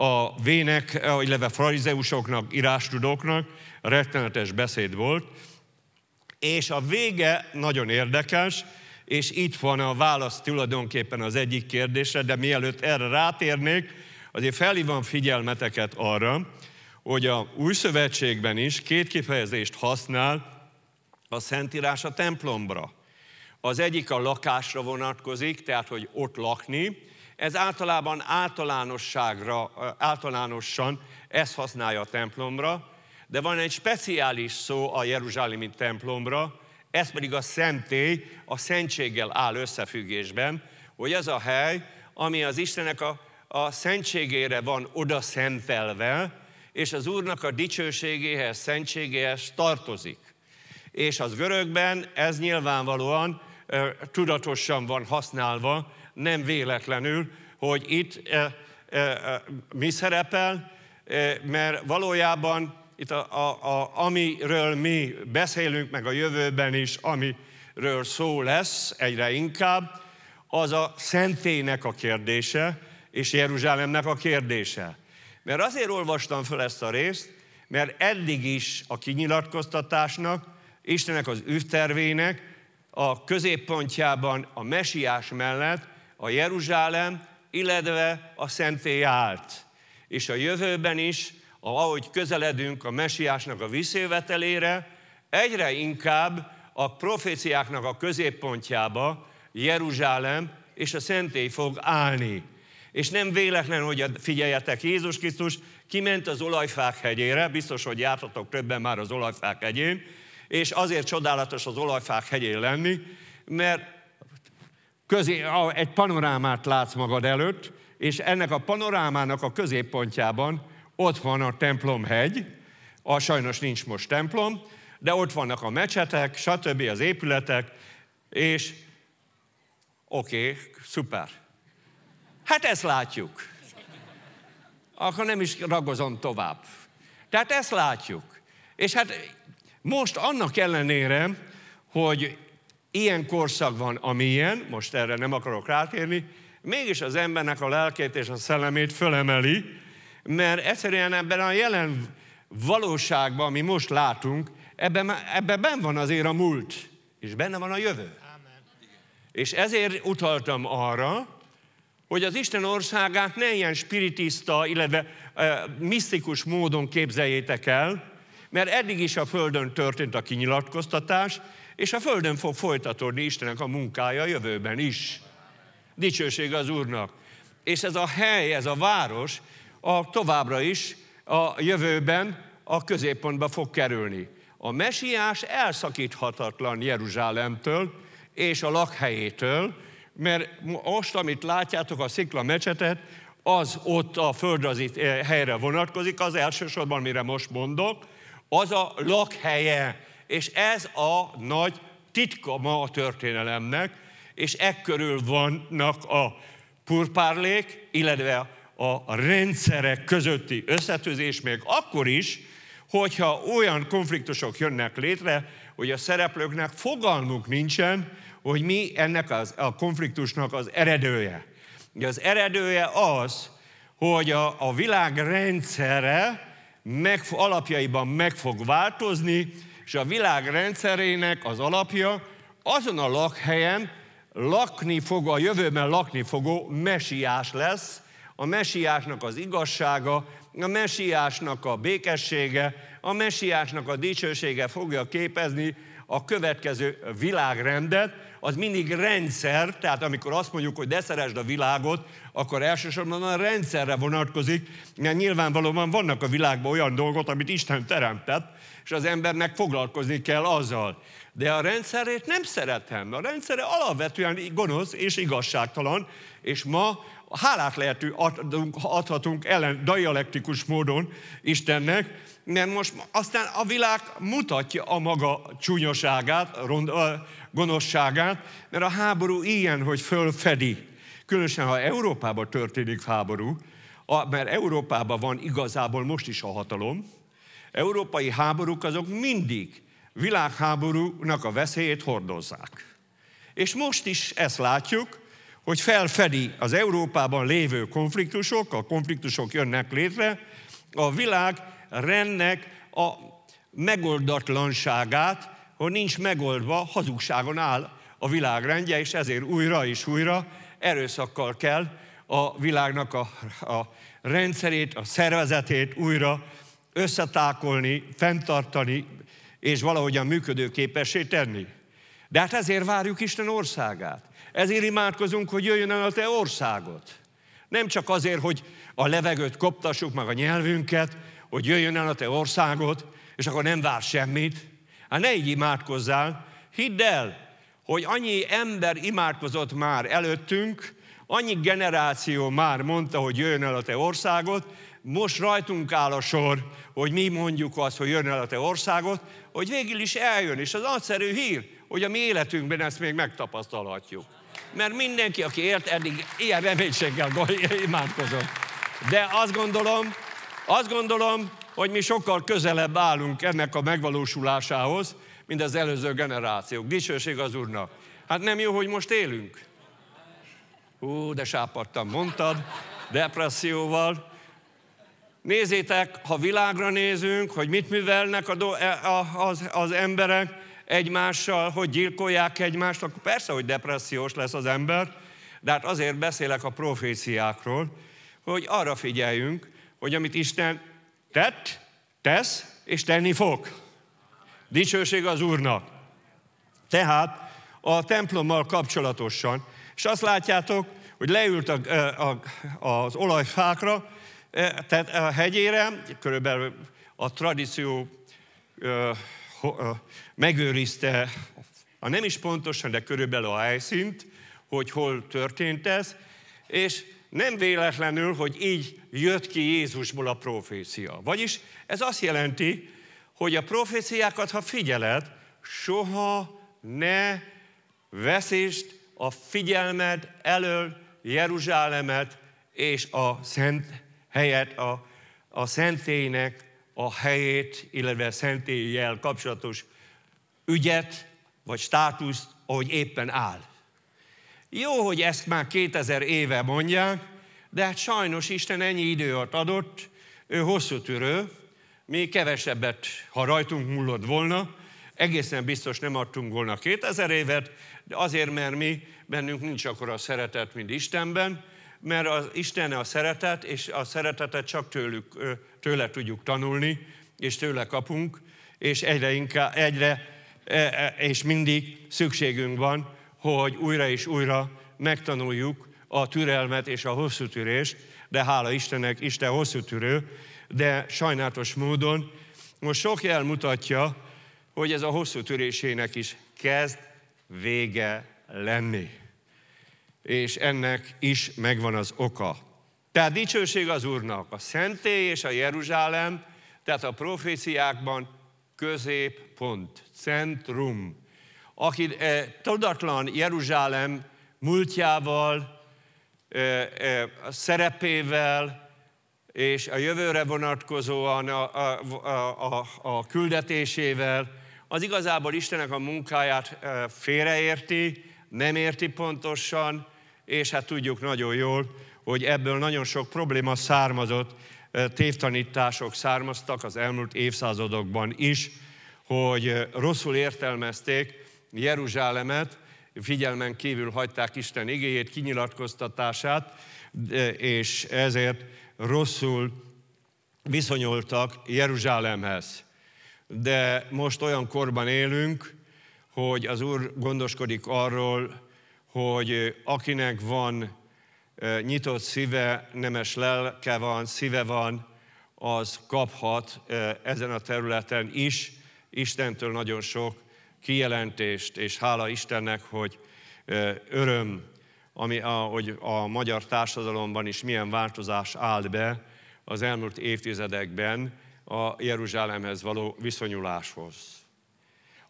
a vének, illetve farizeusoknak, írástudóknak rettenetes beszéd volt, és a vége nagyon érdekes, és itt van a válasz tulajdonképpen az egyik kérdésre, de mielőtt erre rátérnék, azért felhívom figyelmeteket arra, hogy a új szövetségben is két kifejezést használ a Szentírás a templomra. Az egyik a lakásra vonatkozik, tehát hogy ott lakni, ez általában általánosságra, általánosan ezt használja a templomra, de van egy speciális szó a Jeruzsálemi templomra, ez pedig a szentély, a szentséggel áll összefüggésben, hogy ez a hely, ami az Istenek a, a szentségére van oda szentelve, és az Úrnak a dicsőségéhez, szentségéhez tartozik. És az görögben ez nyilvánvalóan tudatosan van használva, nem véletlenül, hogy itt e, e, mi szerepel, e, mert valójában itt a, a, a, amiről mi beszélünk, meg a jövőben is, amiről szó lesz egyre inkább, az a szentének a kérdése, és Jeruzsálemnek a kérdése. Mert azért olvastam fel ezt a részt, mert eddig is a kinyilatkoztatásnak, Istenek az üvtervének a középpontjában a mesiás mellett a Jeruzsálem, illetve a szentély állt. És a jövőben is, ahogy közeledünk a mesiásnak a visszévetelére, egyre inkább a proféciáknak a középpontjába Jeruzsálem és a szentély fog állni. És nem véletlen, hogy figyeljetek, Jézus Krisztus kiment az olajfák hegyére, biztos, hogy jártatok többen már az olajfák hegyén, és azért csodálatos az olajfák hegyén lenni, mert közé, egy panorámát látsz magad előtt, és ennek a panorámának a középpontjában ott van a templomhegy, a sajnos nincs most templom, de ott vannak a mecsetek, stb. az épületek, és oké, okay, szuper. Hát ezt látjuk. Akkor nem is ragozom tovább. Tehát ezt látjuk. És hát most annak ellenére, hogy Ilyen korszak van, amilyen, most erre nem akarok rátérni, mégis az embernek a lelkét és a szellemét fölemeli, mert egyszerűen ebben a jelen valóságban, ami most látunk, ebben, ebben ben van azért a múlt, és benne van a jövő. Amen. És ezért utaltam arra, hogy az Isten országát ne ilyen spiritista, illetve e, misztikus módon képzeljétek el, mert eddig is a Földön történt a kinyilatkoztatás, és a Földön fog folytatódni Istenek a munkája a jövőben is. Dicsőség az Úrnak. És ez a hely, ez a város a továbbra is a jövőben a középpontba fog kerülni. A mesiás elszakíthatatlan Jeruzsálemtől és a lakhelyétől, mert most, amit látjátok, a szikla mecsetet, az ott a földrajzi eh, helyre vonatkozik, az elsősorban, mire most mondok, az a lakhelye és ez a nagy titka ma a történelemnek, és e körül vannak a purpárlék, illetve a rendszerek közötti összetűzés még akkor is, hogyha olyan konfliktusok jönnek létre, hogy a szereplőknek fogalmuk nincsen, hogy mi ennek az, a konfliktusnak az eredője. az eredője az, hogy a, a világ rendszere meg, alapjaiban meg fog változni, és a világ rendszerének az alapja, azon a lakhelyen lakni fog, a jövőben lakni fogó mesiás lesz, a mesiásnak az igazsága, a mesiásnak a békessége, a mesiásnak a dicsősége fogja képezni a következő világrendet, az mindig rendszer, tehát amikor azt mondjuk, hogy ne a világot, akkor elsősorban a rendszerre vonatkozik, mert nyilvánvalóan vannak a világban olyan dolgok, amit Isten teremtett, és az embernek foglalkozni kell azzal. De a rendszerét nem szeretem. A rendszere alapvetően gonosz és igazságtalan, és ma hálát lehető adhatunk, adhatunk ellen dialektikus módon Istennek, mert most aztán a világ mutatja a maga csúnyoságát, gonoszságát, mert a háború ilyen, hogy fölfedi. Különösen, ha Európában történik háború, mert Európában van igazából most is a hatalom, európai háborúk azok mindig világháborúnak a veszélyét hordozzák. És most is ezt látjuk, hogy felfedi az Európában lévő konfliktusok, a konfliktusok jönnek létre, a világ rendnek a megoldatlanságát, hogy nincs megoldva, hazugságon áll a világrendje, és ezért újra és újra erőszakkal kell a világnak a, a rendszerét, a szervezetét újra összetákolni, fenntartani, és valahogyan működőképessé tenni. De hát ezért várjuk Isten országát. Ezért imádkozunk, hogy jöjjön el a te országot. Nem csak azért, hogy a levegőt koptassuk meg a nyelvünket, hogy jöjjön el a te országot, és akkor nem vár semmit. Hát ne így imádkozzál. Hidd el, hogy annyi ember imádkozott már előttünk, annyi generáció már mondta, hogy jöjjön el a te országot, most rajtunk áll a sor, hogy mi mondjuk azt, hogy jön el a te országot, hogy végül is eljön, és az nagyszerű hír, hogy a mi életünkben ezt még megtapasztalhatjuk. Mert mindenki, aki ért, eddig ilyen reménységgel imádkozom. De azt gondolom, azt gondolom, hogy mi sokkal közelebb állunk ennek a megvalósulásához, mint az előző generációk. Dicsőség az Úrnak. Hát nem jó, hogy most élünk. Hú, de sápadtam, mondtad, depresszióval, Nézzétek, ha világra nézünk, hogy mit művelnek a do- e, a, az, az emberek egymással, hogy gyilkolják egymást, akkor persze, hogy depressziós lesz az ember, de hát azért beszélek a proféciákról, hogy arra figyeljünk, hogy amit Isten tett, tesz, és tenni fog. Dicsőség az Úrnak. Tehát a templommal kapcsolatosan. És azt látjátok, hogy leült a, e, a, az olajfákra, E, tehát a hegyére, körülbelül a tradíció megőrizte, a nem is pontosan, de körülbelül a helyszínt, hogy hol történt ez, és nem véletlenül, hogy így jött ki Jézusból a profécia. Vagyis ez azt jelenti, hogy a proféciákat, ha figyeled, soha ne veszést a figyelmed elől Jeruzsálemet és a Szent helyett a, a szentélynek a helyét, illetve a szentélyjel kapcsolatos ügyet, vagy státuszt, ahogy éppen áll. Jó, hogy ezt már 2000 éve mondják, de hát sajnos Isten ennyi időt adott, ő hosszú tűrő, mi kevesebbet, ha rajtunk múlott volna, egészen biztos nem adtunk volna 2000 évet, de azért, mert mi, bennünk nincs akkora szeretet, mint Istenben, mert az Isten a szeretet, és a szeretetet csak tőlük, tőle tudjuk tanulni, és tőle kapunk, és egyre, inkább, egyre e, e, és mindig szükségünk van, hogy újra és újra megtanuljuk a türelmet és a hosszú tűrést, de hála Istennek, Isten hosszú tűrő, de sajnálatos módon most sok jel mutatja, hogy ez a hosszú törésének is kezd vége lenni és ennek is megvan az oka. Tehát dicsőség az Úrnak. A szentély és a Jeruzsálem, tehát a proféciákban középpont, centrum. Aki e, eh, tudatlan Jeruzsálem múltjával, e, e, a szerepével, és a jövőre vonatkozóan a, a, a, a küldetésével, az igazából Istenek a munkáját félreérti, nem érti pontosan, és hát tudjuk nagyon jól, hogy ebből nagyon sok probléma származott, tévtanítások származtak az elmúlt évszázadokban is, hogy rosszul értelmezték Jeruzsálemet, figyelmen kívül hagyták Isten igéjét, kinyilatkoztatását, és ezért rosszul viszonyultak Jeruzsálemhez. De most olyan korban élünk, hogy az Úr gondoskodik arról, hogy akinek van nyitott szíve, nemes lelke van, szíve van, az kaphat ezen a területen is Istentől nagyon sok kijelentést, és hála Istennek, hogy öröm, ami, hogy a magyar társadalomban is milyen változás állt be az elmúlt évtizedekben a Jeruzsálemhez való viszonyuláshoz.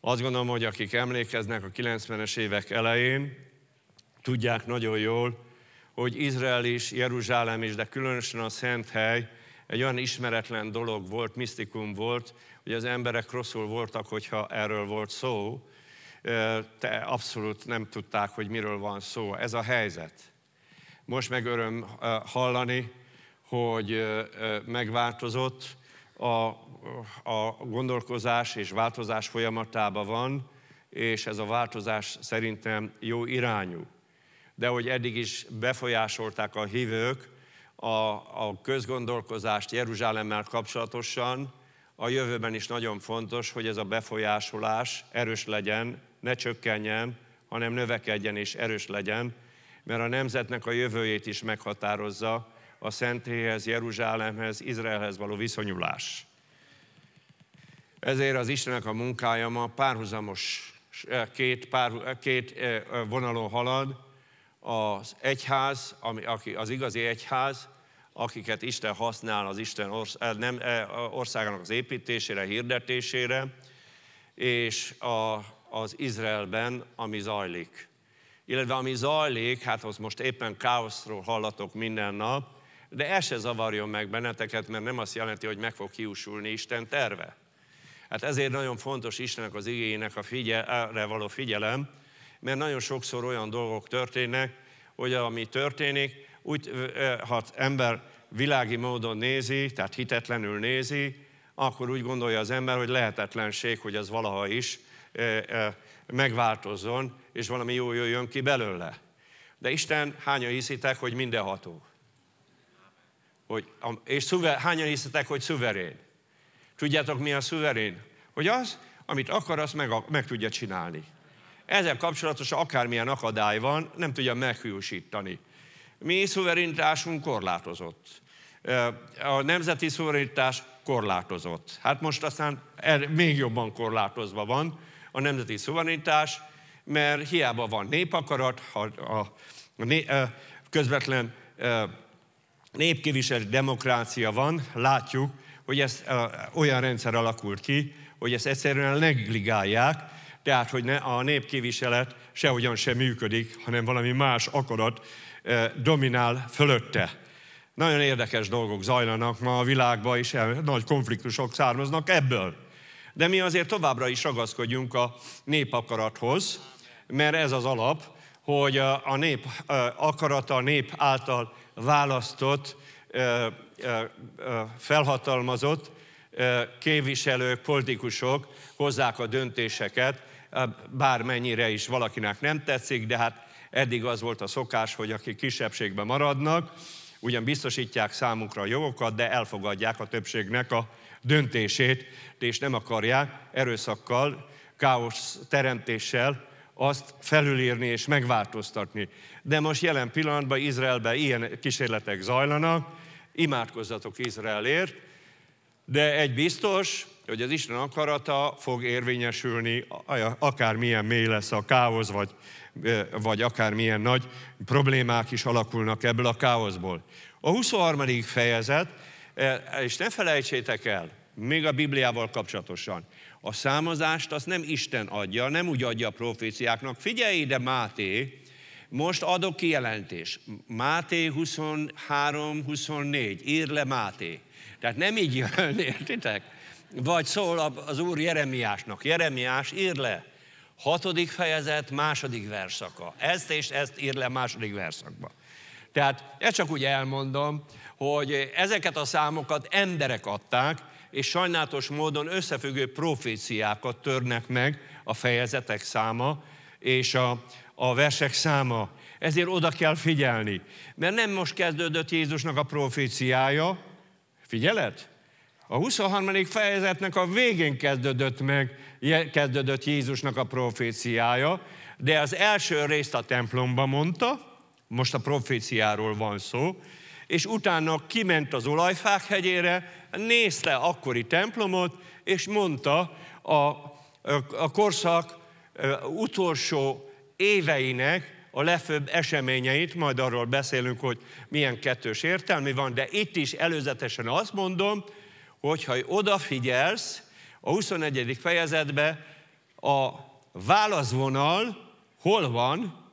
Azt gondolom, hogy akik emlékeznek a 90-es évek elején, Tudják nagyon jól, hogy Izrael is, Jeruzsálem is, de különösen a szent hely egy olyan ismeretlen dolog volt, misztikum volt, hogy az emberek rosszul voltak, hogyha erről volt szó, te abszolút nem tudták, hogy miről van szó. Ez a helyzet. Most meg öröm hallani, hogy megváltozott, a, a gondolkozás és változás folyamatában van, és ez a változás szerintem jó irányú de hogy eddig is befolyásolták a hívők a, a közgondolkozást Jeruzsálemmel kapcsolatosan, a jövőben is nagyon fontos, hogy ez a befolyásolás erős legyen, ne csökkenjen, hanem növekedjen és erős legyen, mert a nemzetnek a jövőjét is meghatározza a Szentélyhez, Jeruzsálemhez, Izraelhez való viszonyulás. Ezért az Istennek a munkája ma párhuzamos, eh, két, pár, eh, két eh, vonalon halad, az egyház, ami, aki, az igazi egyház, akiket Isten használ az Isten orsz, eh, nem, eh, országának az építésére, hirdetésére, és a, az Izraelben, ami zajlik. Illetve ami zajlik, hát az most éppen káoszról hallatok minden nap, de ez se zavarjon meg benneteket, mert nem azt jelenti, hogy meg fog kiúsulni Isten terve. Hát ezért nagyon fontos Istennek az igényének a figyelre való figyelem, mert nagyon sokszor olyan dolgok történnek, hogy ami történik, úgy, ha az ember világi módon nézi, tehát hitetlenül nézi, akkor úgy gondolja az ember, hogy lehetetlenség, hogy ez valaha is megváltozzon, és valami jó jöjjön ki belőle. De Isten, hányan hiszitek, hogy mindenható? Hogy, és szüver, hányan hiszitek, hogy szuverén? Tudjátok, mi a szuverén? Hogy az, amit akar, azt meg, meg tudja csinálni ezzel kapcsolatosan akármilyen akadály van, nem tudja meghűsítani. Mi szuverenitásunk korlátozott. A nemzeti szuverenitás korlátozott. Hát most aztán er, még jobban korlátozva van a nemzeti szuverenitás, mert hiába van népakarat, ha a, közvetlen népképviselő demokrácia van, látjuk, hogy ez olyan rendszer alakult ki, hogy ezt egyszerűen negligálják, tehát hogy ne, a népképviselet sehogyan sem működik, hanem valami más akarat eh, dominál fölötte. Nagyon érdekes dolgok zajlanak ma a világban, és nagy konfliktusok származnak ebből. De mi azért továbbra is ragaszkodjunk a népakarathoz, mert ez az alap, hogy a nép akarata, a nép által választott, eh, eh, felhatalmazott képviselők, politikusok hozzák a döntéseket, bármennyire is valakinek nem tetszik, de hát eddig az volt a szokás, hogy akik kisebbségben maradnak, ugyan biztosítják számunkra a jogokat, de elfogadják a többségnek a döntését, és nem akarják erőszakkal, káosz teremtéssel azt felülírni és megváltoztatni. De most jelen pillanatban Izraelben ilyen kísérletek zajlanak, imádkozzatok Izraelért, de egy biztos, hogy az Isten akarata fog érvényesülni, akármilyen mély lesz a káosz, vagy, vagy akármilyen nagy problémák is alakulnak ebből a káoszból. A 23. fejezet, és ne felejtsétek el, még a Bibliával kapcsolatosan, a számozást azt nem Isten adja, nem úgy adja a proféciáknak. Figyelj ide, Máté, most adok kijelentést. Máté 23-24, ír le Máté. Tehát nem így jön, <laughs> értitek? Vagy szól az Úr Jeremiásnak, Jeremiás, ír le, hatodik fejezet, második verszaka. Ezt és ezt ír le második verszakba. Tehát ezt csak úgy elmondom, hogy ezeket a számokat emberek adták, és sajnálatos módon összefüggő proféciákat törnek meg a fejezetek száma és a, a versek száma. Ezért oda kell figyelni, mert nem most kezdődött Jézusnak a proféciája, Figyelet? A 23. fejezetnek a végén kezdődött meg, kezdődött Jézusnak a proféciája, de az első részt a templomba mondta, most a proféciáról van szó, és utána kiment az olajfák hegyére, nézte akkori templomot, és mondta a, a, a korszak utolsó éveinek a lefőbb eseményeit, majd arról beszélünk, hogy milyen kettős értelmi van, de itt is előzetesen azt mondom, hogyha odafigyelsz a 21. fejezetbe, a válaszvonal hol van,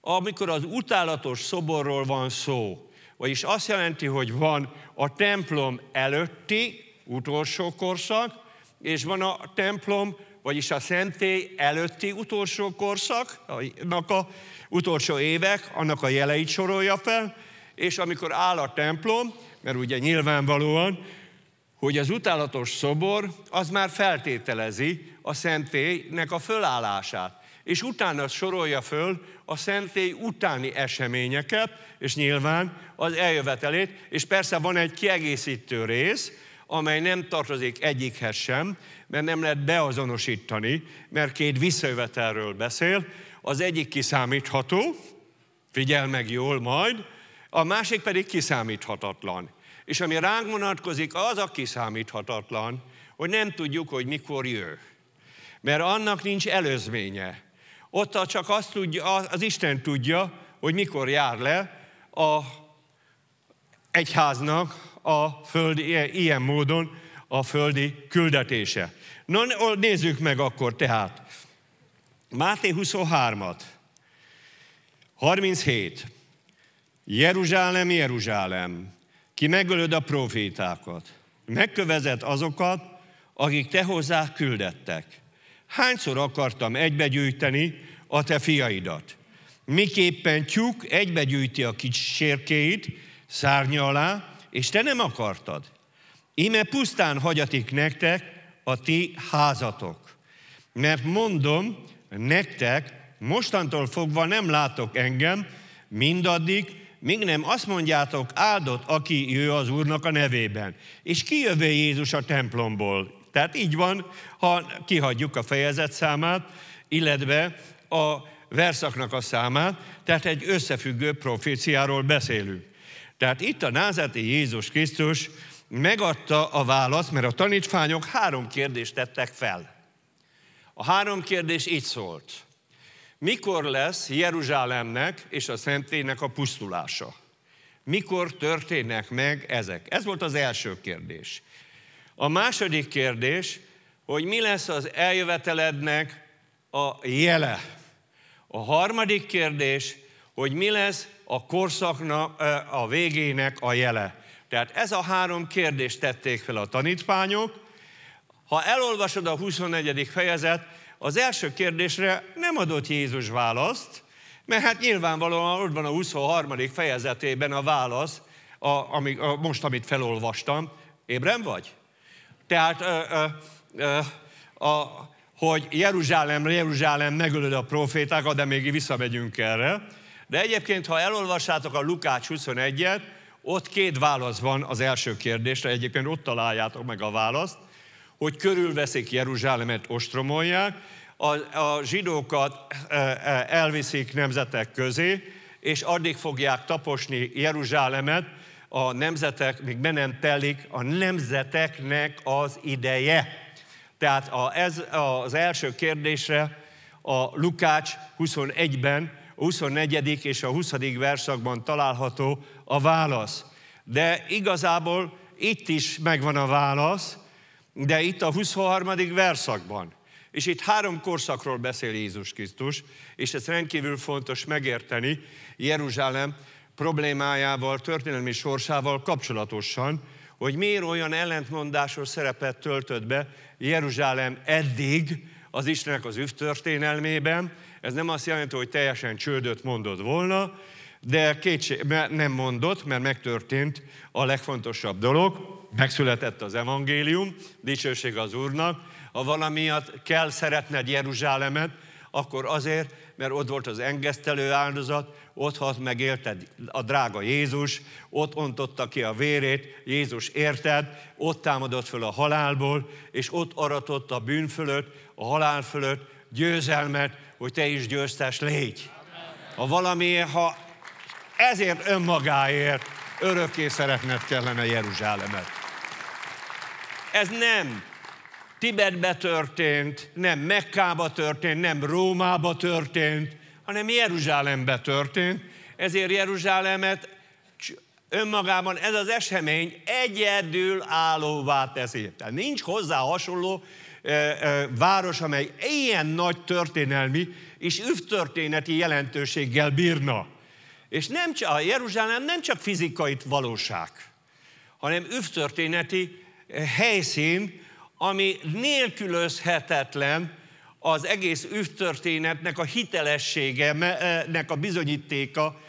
amikor az utálatos szoborról van szó. Vagyis azt jelenti, hogy van a templom előtti, utolsó korszak, és van a templom, vagyis a szentély előtti utolsó korszak, annak a utolsó évek, annak a jeleit sorolja fel, és amikor áll a templom, mert ugye nyilvánvalóan hogy az utálatos szobor az már feltételezi a szentélynek a fölállását. És utána sorolja föl a szentély utáni eseményeket, és nyilván az eljövetelét, és persze van egy kiegészítő rész, amely nem tartozik egyikhez sem, mert nem lehet beazonosítani, mert két visszajövetelről beszél, az egyik kiszámítható, figyel meg jól majd, a másik pedig kiszámíthatatlan és ami ránk vonatkozik, az a kiszámíthatatlan, hogy nem tudjuk, hogy mikor jö, Mert annak nincs előzménye. Ott csak azt tudja, az Isten tudja, hogy mikor jár le a egyháznak a földi, ilyen módon a földi küldetése. Na, nézzük meg akkor tehát. Máté 23-at, 37. Jeruzsálem, Jeruzsálem, ki megölöd a profétákat, megkövezed azokat, akik te hozzá küldettek. Hányszor akartam egybegyűjteni a te fiaidat? Miképpen tyúk egybegyűjti a kis sérkéit szárnya alá, és te nem akartad. Íme pusztán hagyatik nektek a ti házatok. Mert mondom, nektek mostantól fogva nem látok engem, mindaddig, míg nem azt mondjátok, áldott, aki jő az Úrnak a nevében. És kijövő Jézus a templomból. Tehát így van, ha kihagyjuk a fejezet számát, illetve a verszaknak a számát, tehát egy összefüggő proféciáról beszélünk. Tehát itt a názati Jézus Krisztus megadta a választ, mert a tanítványok három kérdést tettek fel. A három kérdés így szólt. Mikor lesz Jeruzsálemnek és a szentélynek a pusztulása? Mikor történnek meg ezek? Ez volt az első kérdés. A második kérdés, hogy mi lesz az eljövetelednek a jele. A harmadik kérdés, hogy mi lesz a korszaknak a végének a jele. Tehát ez a három kérdést tették fel a tanítványok. Ha elolvasod a 24. fejezet, az első kérdésre nem adott Jézus választ, mert hát nyilvánvalóan ott van a 23. fejezetében a válasz, a, a, a, most, amit felolvastam. Ébren vagy? Tehát, ö, ö, ö, a, hogy Jeruzsálem, Jeruzsálem megölöd a profétákat, de még visszamegyünk erre. De egyébként, ha elolvassátok a Lukács 21-et, ott két válasz van az első kérdésre, egyébként ott találjátok meg a választ hogy körülveszik Jeruzsálemet, ostromolják, a, a zsidókat e, e, elviszik nemzetek közé, és addig fogják taposni Jeruzsálemet, a nemzetek, még be nem telik, a nemzeteknek az ideje. Tehát a, ez az első kérdésre a Lukács 21-ben, a 24. és a 20. versszakban található a válasz. De igazából itt is megvan a válasz, de itt a 23. verszakban. És itt három korszakról beszél Jézus Krisztus, és ez rendkívül fontos megérteni Jeruzsálem problémájával, történelmi sorsával kapcsolatosan, hogy miért olyan ellentmondásos szerepet töltött be Jeruzsálem eddig az Istenek az történelmében. Ez nem azt jelenti, hogy teljesen csődöt mondott volna, de kétség, nem mondott, mert megtörtént a legfontosabb dolog megszületett az evangélium, dicsőség az Úrnak, ha valamiatt kell szeretned Jeruzsálemet, akkor azért, mert ott volt az engesztelő áldozat, ott hat megélted a drága Jézus, ott ontotta ki a vérét, Jézus érted, ott támadott föl a halálból, és ott aratott a bűn fölött, a halál fölött győzelmet, hogy te is győztes légy. Ha valami, ha ezért önmagáért örökké szeretned kellene Jeruzsálemet. Ez nem Tibetbe történt, nem Mekkába történt, nem Rómába történt, hanem Jeruzsálembe történt. Ezért Jeruzsálemet önmagában ez az esemény egyedül állóvá teszi. Tehát nincs hozzá hasonló e, e, város, amely ilyen nagy történelmi és üvtörténeti jelentőséggel bírna. És nem csak, a Jeruzsálem nem csak fizikai valóság, hanem üvtörténeti helyszín, ami nélkülözhetetlen az egész üftörténetnek a hitelességenek eh, a bizonyítéka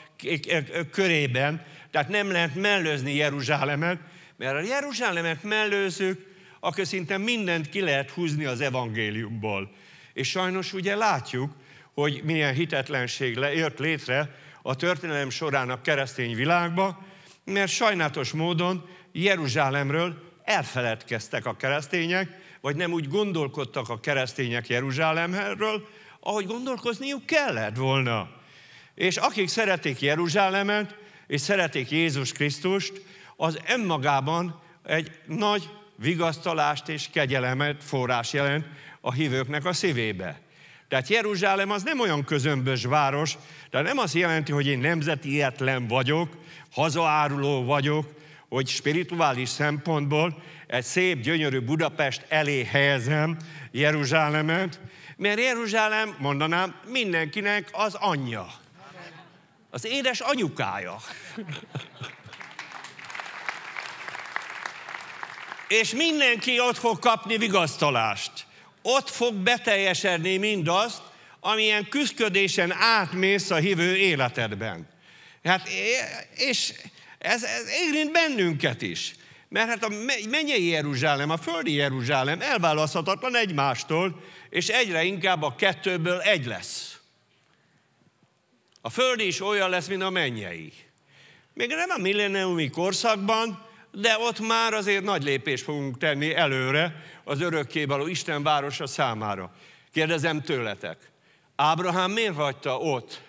eh, körében. Tehát nem lehet mellőzni Jeruzsálemet, mert a Jeruzsálemet mellőzők, akkor szinte mindent ki lehet húzni az evangéliumból. És sajnos ugye látjuk, hogy milyen hitetlenség jött létre a történelem során a keresztény világba, mert sajnálatos módon Jeruzsálemről elfeledkeztek a keresztények, vagy nem úgy gondolkodtak a keresztények Jeruzsálemről, ahogy gondolkozniuk kellett volna. És akik szeretik Jeruzsálemet, és szeretik Jézus Krisztust, az önmagában egy nagy vigasztalást és kegyelemet forrás jelent a hívőknek a szívébe. Tehát Jeruzsálem az nem olyan közömbös város, de nem azt jelenti, hogy én nemzeti vagyok, hazaáruló vagyok, hogy spirituális szempontból egy szép, gyönyörű Budapest elé helyezem Jeruzsálemet, mert Jeruzsálem, mondanám, mindenkinek az anyja. Az édes anyukája. És mindenki ott fog kapni vigasztalást. Ott fog beteljesedni mindazt, amilyen küzdködésen átmész a hívő életedben. Hát, és ez, ez érint bennünket is. Mert hát a mennyei Jeruzsálem, a földi Jeruzsálem elválaszthatatlan egymástól, és egyre inkább a kettőből egy lesz. A földi is olyan lesz, mint a mennyei. Még nem a milleniumi korszakban, de ott már azért nagy lépést fogunk tenni előre az örökkévaló Isten városa számára. Kérdezem tőletek, Ábrahám miért hagyta ott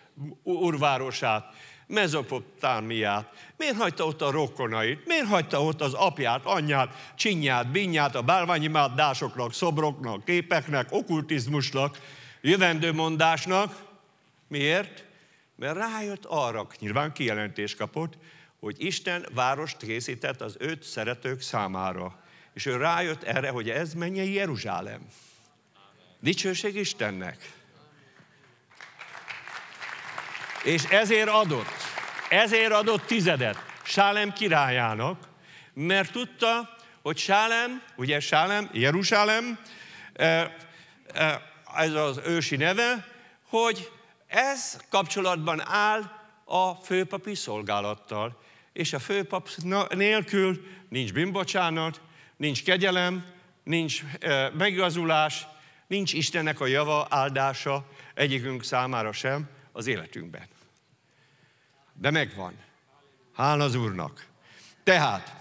urvárosát, mezopotámiát, Miért hagyta ott a rokonait? Miért hagyta ott az apját, anyját, csinyát, binyát, a bálványimádásoknak, szobroknak, képeknek, okkultizmusnak, jövendőmondásnak? Miért? Mert rájött arra, nyilván kijelentést kapott, hogy Isten várost készített az őt szeretők számára. És ő rájött erre, hogy ez menje Jeruzsálem. Dicsőség Istennek. És ezért adott. Ezért adott tizedet Sálem királyának, mert tudta, hogy Sálem, ugye Sálem, Jerusálem, eh, eh, ez az ősi neve, hogy ez kapcsolatban áll a főpapi szolgálattal. És a főpap nélkül nincs bimbocsánat, nincs kegyelem, nincs eh, megigazulás, nincs Istennek a java áldása egyikünk számára sem az életünkben de megvan. Hál az Úrnak. Tehát,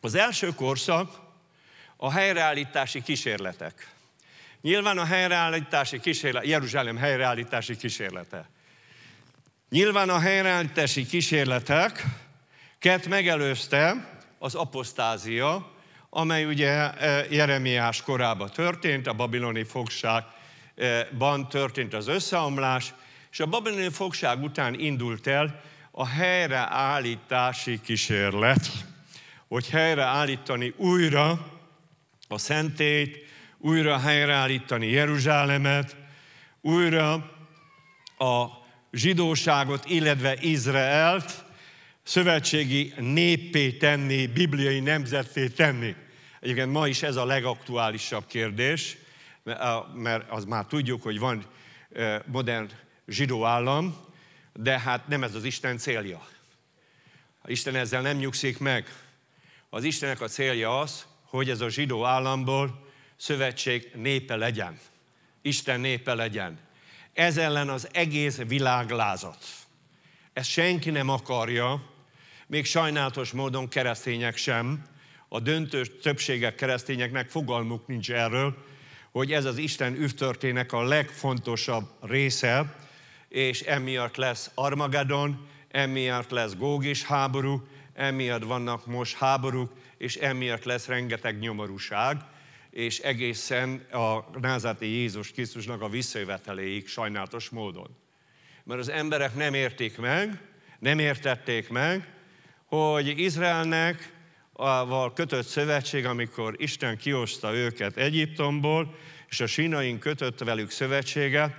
az első korszak a helyreállítási kísérletek. Nyilván a helyreállítási kísérlet, Jeruzsálem helyreállítási kísérlete. Nyilván a helyreállítási kísérletek kett megelőzte az apostázia, amely ugye e, Jeremiás korában történt, a babiloni fogságban történt az összeomlás, és a babiloni fogság után indult el a helyreállítási kísérlet, hogy helyreállítani újra a szentét, újra helyreállítani Jeruzsálemet, újra a zsidóságot, illetve Izraelt szövetségi néppé tenni, bibliai nemzetté tenni. Egyébként ma is ez a legaktuálisabb kérdés, mert az már tudjuk, hogy van eh, modern zsidó állam, de hát nem ez az Isten célja. Isten ezzel nem nyugszik meg. Az Istennek a célja az, hogy ez a zsidó államból szövetség népe legyen. Isten népe legyen. Ez ellen az egész világ lázat. Ezt senki nem akarja, még sajnálatos módon keresztények sem. A döntő többségek keresztényeknek fogalmuk nincs erről, hogy ez az Isten üvtörtének a legfontosabb része, és emiatt lesz Armageddon, emiatt lesz Góg és háború, emiatt vannak most háborúk, és emiatt lesz rengeteg nyomorúság, és egészen a názáti Jézus Krisztusnak a visszajöveteléig sajnálatos módon. Mert az emberek nem értik meg, nem értették meg, hogy Izraelnek val kötött szövetség, amikor Isten kioszta őket Egyiptomból, és a sínain kötött velük szövetséget,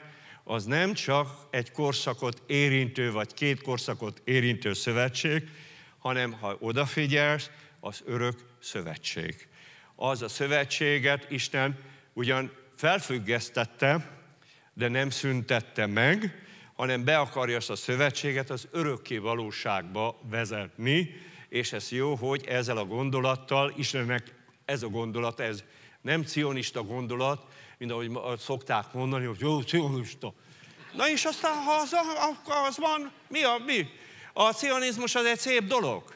az nem csak egy korszakot érintő, vagy két korszakot érintő szövetség, hanem ha odafigyelsz, az örök szövetség. Az a szövetséget Isten ugyan felfüggesztette, de nem szüntette meg, hanem be akarja ezt a szövetséget az örökké valóságba vezetni, és ez jó, hogy ezzel a gondolattal, Istennek ez a gondolat, ez nem cionista gondolat, mint ahogy szokták mondani, hogy jó, cionista. Na és aztán, ha az, az van, mi a mi? A cionizmus az egy szép dolog.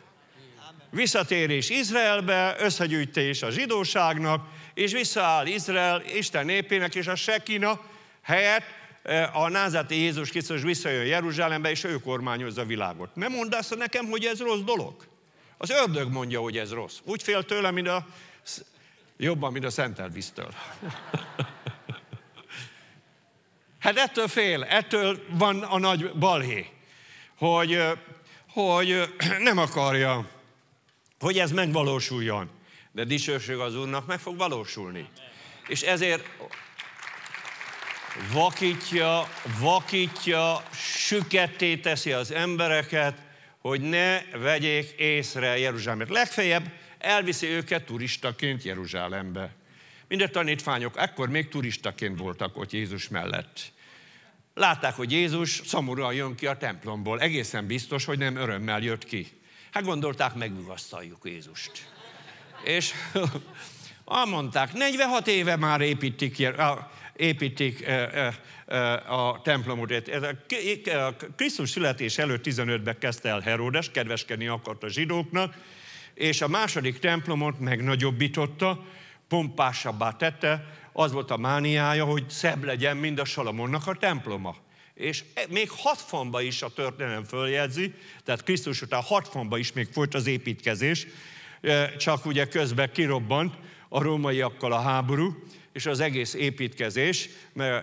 Visszatérés Izraelbe, összegyűjtés a zsidóságnak, és visszaáll Izrael Isten népének, és a Sekina helyett e, a názati Jézus Krisztus visszajön Jeruzsálembe, és ő kormányozza a világot. Nem mondd azt nekem, hogy ez rossz dolog. Az ördög mondja, hogy ez rossz. Úgy fél tőle, mint a Jobban, mint a Elvisztől. <laughs> Hát ettől fél, ettől van a nagy balhé, hogy, hogy <clears throat> nem akarja, hogy ez megvalósuljon. De dicsőség az Úrnak meg fog valósulni. És ezért vakítja, vakítja, süketté teszi az embereket, hogy ne vegyék észre Jeruzsálemet. Legfeljebb elviszi őket turistaként Jeruzsálembe. Mind a tanítványok ekkor még turistaként voltak ott Jézus mellett. Látták, hogy Jézus szomorúan jön ki a templomból. Egészen biztos, hogy nem örömmel jött ki. Hát gondolták, megvigasztaljuk Jézust. És <laughs> ah, mondták, 46 éve már építik, építik e, e, e, a templomot. Ez a Krisztus születés előtt 15-ben kezdte el Heródes, kedveskedni akart a zsidóknak, és a második templomot megnagyobbította, pompásabbá tette, az volt a mániája, hogy szebb legyen, mint a Salamonnak a temploma. És e, még 60 is a történelem följegyzi, tehát Krisztus után 60 is még folyt az építkezés, e, csak ugye közben kirobbant a rómaiakkal a háború, és az egész építkezés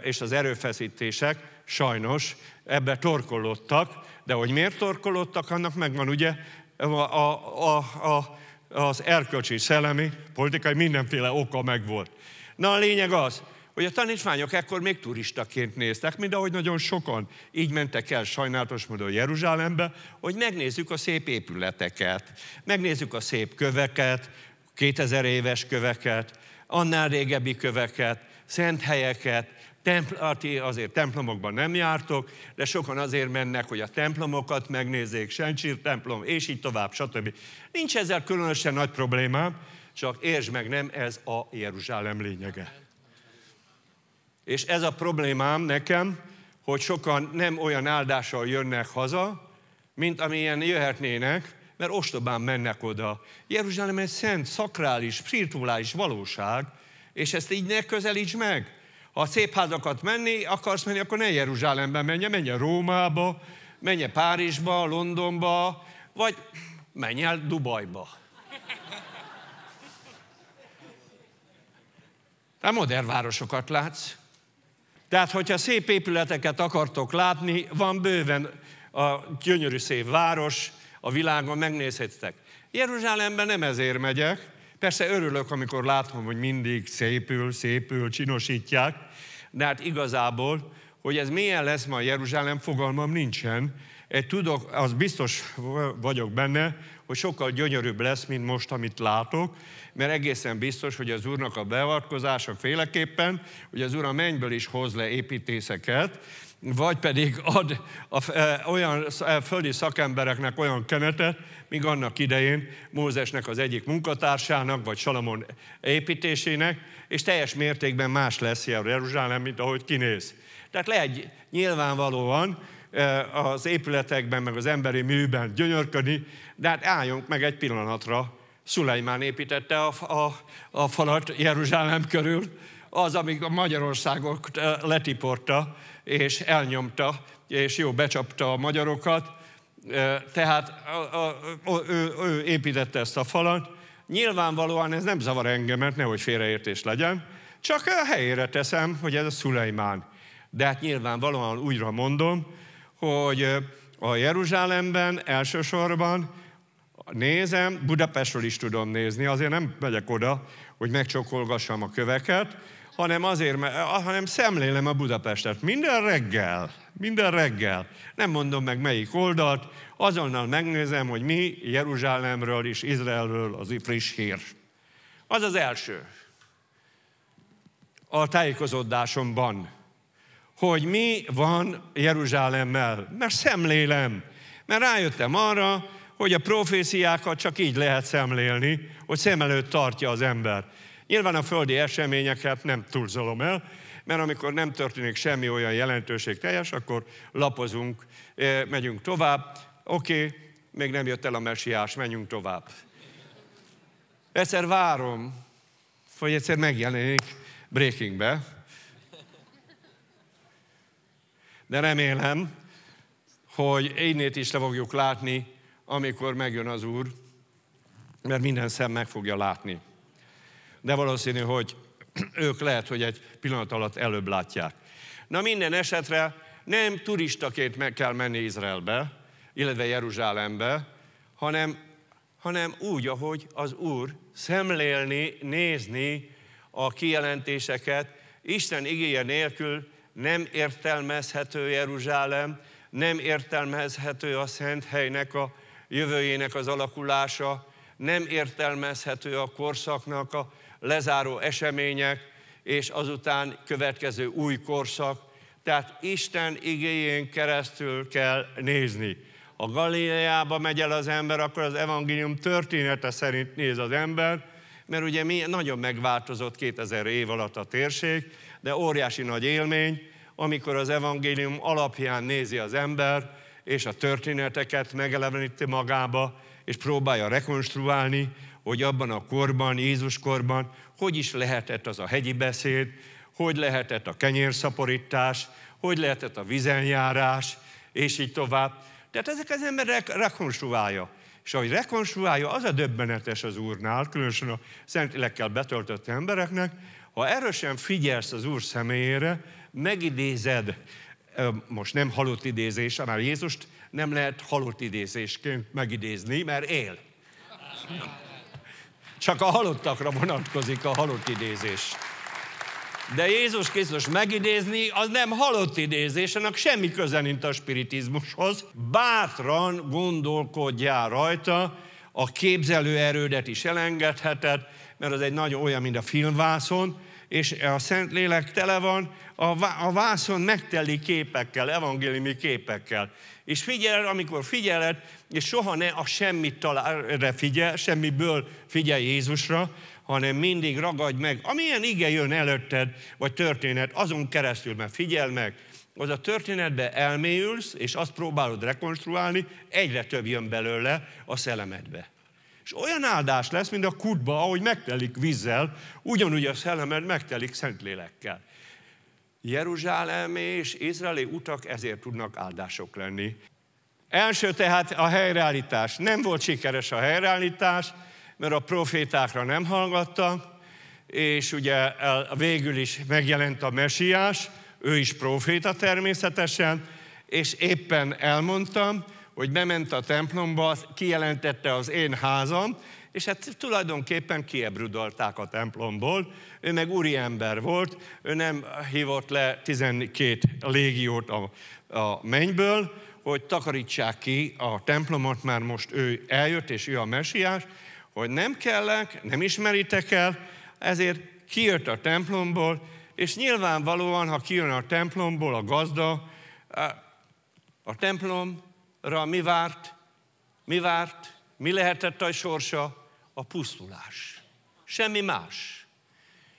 és az erőfeszítések sajnos ebbe torkolódtak, de hogy miért torkolódtak, annak megvan ugye a, a, a, az erkölcsi, szellemi, politikai, mindenféle oka megvolt. Na a lényeg az, hogy a tanítványok ekkor még turistaként néztek, mint ahogy nagyon sokan így mentek el sajnálatos módon Jeruzsálembe, hogy megnézzük a szép épületeket, megnézzük a szép köveket, 2000 éves köveket, annál régebbi köveket, szent helyeket, Templ- azért templomokban nem jártok, de sokan azért mennek, hogy a templomokat megnézzék, Sencsír templom, és így tovább, stb. Nincs ezzel különösen nagy problémám, csak értsd meg, nem ez a Jeruzsálem lényege. És ez a problémám nekem, hogy sokan nem olyan áldással jönnek haza, mint amilyen jöhetnének, mert ostobán mennek oda. Jeruzsálem egy szent, szakrális, spirituális valóság, és ezt így ne közelíts meg a szép házakat menni, akarsz menni, akkor ne Jeruzsálembe menj, menj Rómába, menj Párizsba, Londonba, vagy menj el Dubajba. Te modern városokat látsz. Tehát, hogyha szép épületeket akartok látni, van bőven a gyönyörű szép város, a világon megnézhetitek. Jeruzsálemben nem ezért megyek, persze örülök, amikor látom, hogy mindig szépül, szépül, csinosítják, de hát igazából, hogy ez milyen lesz ma Jeruzsálem, fogalmam nincsen. Egy tudok, az biztos vagyok benne, hogy sokkal gyönyörűbb lesz, mint most, amit látok, mert egészen biztos, hogy az Úrnak a beavatkozása féleképpen, hogy az Úr a mennyből is hoz le építészeket, vagy pedig ad a, e, olyan e, földi szakembereknek olyan kenetet, míg annak idején Mózesnek az egyik munkatársának, vagy Salamon építésének, és teljes mértékben más lesz Jeruzsálem, mint ahogy kinéz. Tehát lehet nyilvánvalóan e, az épületekben, meg az emberi műben gyönyörködni, de hát álljunk meg egy pillanatra, Szulejmán építette a, a, a falat Jeruzsálem körül, az, amíg a Magyarországot e, letiporta, és elnyomta, és jó, becsapta a magyarokat, tehát a, a, ő, ő építette ezt a falat. Nyilvánvalóan ez nem zavar engem, mert nehogy félreértés legyen, csak a helyére teszem, hogy ez a Szulejmán. De hát nyilvánvalóan újra mondom, hogy a Jeruzsálemben elsősorban nézem, Budapestről is tudom nézni, azért nem megyek oda, hogy megcsokolgassam a köveket, hanem azért, mert, eh, ah, hanem szemlélem a Budapestet. Minden reggel, minden reggel. Nem mondom meg melyik oldalt, azonnal megnézem, hogy mi Jeruzsálemről és Izraelről az friss hír. Az az első a tájékozódásomban, hogy mi van Jeruzsálemmel, mert szemlélem, mert rájöttem arra, hogy a proféciákat csak így lehet szemlélni, hogy szem előtt tartja az ember. Nyilván a földi eseményeket nem túlzolom el, mert amikor nem történik semmi olyan jelentőség teljes, akkor lapozunk, eh, megyünk tovább, oké, okay, még nem jött el a mesiás, menjünk tovább. Egyszer várom, hogy egyszer megjelenik Breakingbe, de remélem, hogy énét is le fogjuk látni, amikor megjön az Úr, mert minden szem meg fogja látni de valószínű, hogy <clears throat> ők lehet, hogy egy pillanat alatt előbb látják. Na minden esetre nem turistaként meg kell menni Izraelbe, illetve Jeruzsálembe, hanem, hanem úgy, ahogy az Úr szemlélni, nézni a kijelentéseket. Isten igéje nélkül nem értelmezhető Jeruzsálem, nem értelmezhető a szent helynek a jövőjének az alakulása, nem értelmezhető a korszaknak a lezáró események, és azután következő új korszak. Tehát Isten igéjén keresztül kell nézni. A Galileába megy el az ember, akkor az evangélium története szerint néz az ember, mert ugye mi nagyon megváltozott 2000 év alatt a térség, de óriási nagy élmény, amikor az evangélium alapján nézi az ember, és a történeteket megeleveníti magába, és próbálja rekonstruálni, hogy abban a korban, Jézus korban, hogy is lehetett az a hegyi beszéd, hogy lehetett a kenyérszaporítás, hogy lehetett a vizenjárás, és így tovább. Tehát ezek az emberek rekonstruálja. És ahogy rekonstruálja, az a döbbenetes az Úrnál, különösen a szentilekkel betöltött embereknek, ha erősen figyelsz az Úr személyére, megidézed, most nem halott idézés, már Jézust nem lehet halott idézésként megidézni, mert él. Csak a halottakra vonatkozik a halott idézés. De Jézus Krisztus megidézni, az nem halott idézés, annak semmi köze nincs a spiritizmushoz. Bátran gondolkodjál rajta, a képzelő erődet is elengedheted, mert az egy nagyon olyan, mint a filmvászon, és a Szentlélek tele van, a vászon megteli képekkel, evangéliumi képekkel. És figyel, amikor figyeled, és soha ne a semmit találra figyel, semmiből figyelj Jézusra, hanem mindig ragadj meg. Amilyen ige jön előtted, vagy történet, azon keresztül, mert figyel meg, az a történetbe elmélyülsz, és azt próbálod rekonstruálni, egyre több jön belőle a szellemedbe. És olyan áldás lesz, mint a kutba, ahogy megtelik vízzel, ugyanúgy a szellemed megtelik szentlélekkel. Jeruzsálem és izraeli utak ezért tudnak áldások lenni. Első tehát a helyreállítás. Nem volt sikeres a helyreállítás, mert a profétákra nem hallgatta, és ugye végül is megjelent a mesiás, ő is proféta természetesen, és éppen elmondtam, hogy bement a templomba, kijelentette az én házam, és hát tulajdonképpen kiebrudolták a templomból, ő meg úriember volt, ő nem hívott le 12 légiót a, a mennyből, hogy takarítsák ki a templomot, már most ő eljött, és ő a mesiás, hogy nem kellek, nem ismeritek el, ezért kijött a templomból, és nyilvánvalóan, ha kijön a templomból a gazda, a templomra mi várt? Mi várt? Mi lehetett a sorsa? a pusztulás. Semmi más.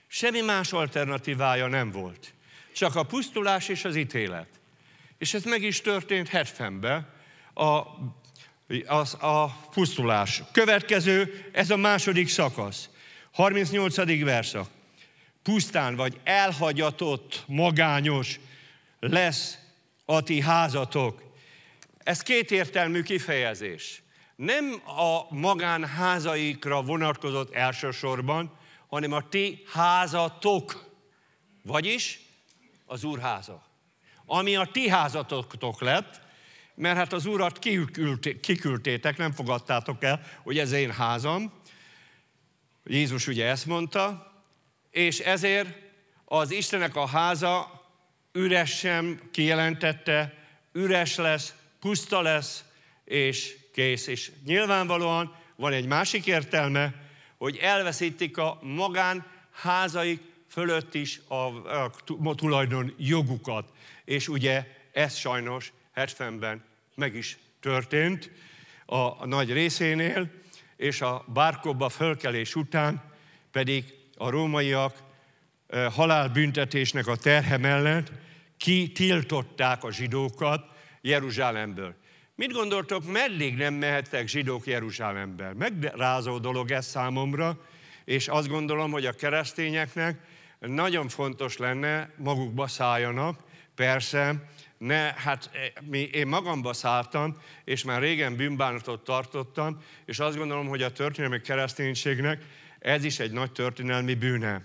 Semmi más alternatívája nem volt. Csak a pusztulás és az ítélet. És ez meg is történt 70-ben, a, az, a pusztulás. Következő, ez a második szakasz. 38. verszak. Pusztán vagy elhagyatott, magányos lesz a ti házatok. Ez kétértelmű kifejezés nem a magánházaikra vonatkozott elsősorban, hanem a ti házatok, vagyis az úrháza. Ami a ti házatoktok lett, mert hát az urat kiküldtétek, nem fogadtátok el, hogy ez én házam. Jézus ugye ezt mondta, és ezért az Istenek a háza üres sem kijelentette, üres lesz, puszta lesz, és kész. És nyilvánvalóan van egy másik értelme, hogy elveszítik a magán házaik fölött is a, a, a tulajdon jogukat. És ugye ez sajnos 70-ben meg is történt a, a nagy részénél, és a bárkóba fölkelés után pedig a rómaiak e, halálbüntetésnek a terhe mellett kitiltották a zsidókat Jeruzsálemből. Mit gondoltok, meddig nem mehettek zsidók Jeruzsálembe? Megrázó dolog ez számomra, és azt gondolom, hogy a keresztényeknek nagyon fontos lenne, magukba szálljanak, persze, ne, hát eh, mi, én magamba szálltam, és már régen bűnbánatot tartottam, és azt gondolom, hogy a történelmi kereszténységnek ez is egy nagy történelmi bűne.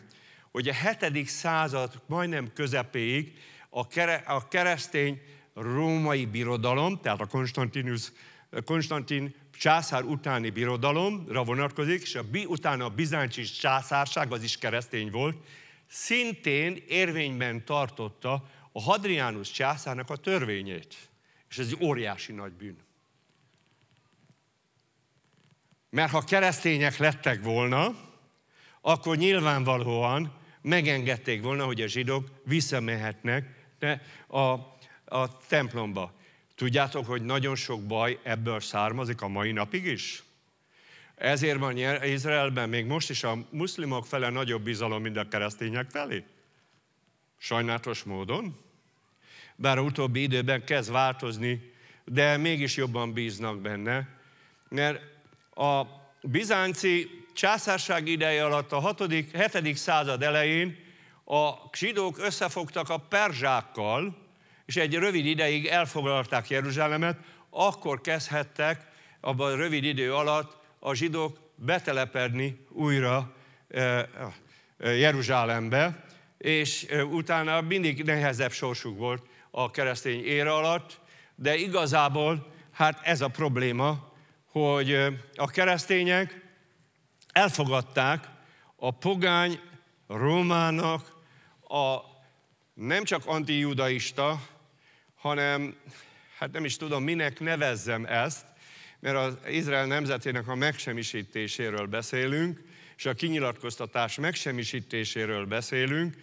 Hogy a hetedik század majdnem közepéig a, kere, a keresztény római birodalom, tehát a Konstantinus, Konstantin császár utáni birodalomra vonatkozik, és a bi, utána a bizánci császárság, az is keresztény volt, szintén érvényben tartotta a Hadrianus császárnak a törvényét. És ez egy óriási nagy bűn. Mert ha keresztények lettek volna, akkor nyilvánvalóan megengedték volna, hogy a zsidók visszamehetnek de a a templomba. Tudjátok, hogy nagyon sok baj ebből származik a mai napig is? Ezért van Izraelben még most is a muszlimok fele nagyobb bizalom, mint a keresztények felé. Sajnálatos módon. Bár a utóbbi időben kezd változni, de mégis jobban bíznak benne. Mert a bizánci császárság ideje alatt a 6. 7. század elején a zsidók összefogtak a perzsákkal, és egy rövid ideig elfoglalták Jeruzsálemet, akkor kezdhettek abban a rövid idő alatt a zsidók betelepedni újra eh, eh, Jeruzsálembe, és eh, utána mindig nehezebb sorsuk volt a keresztény ére alatt, de igazából hát ez a probléma, hogy a keresztények elfogadták a pogány Rómának a nem csak antijudaista, hanem hát nem is tudom, minek nevezzem ezt, mert az Izrael nemzetének a megsemmisítéséről beszélünk, és a kinyilatkoztatás megsemmisítéséről beszélünk,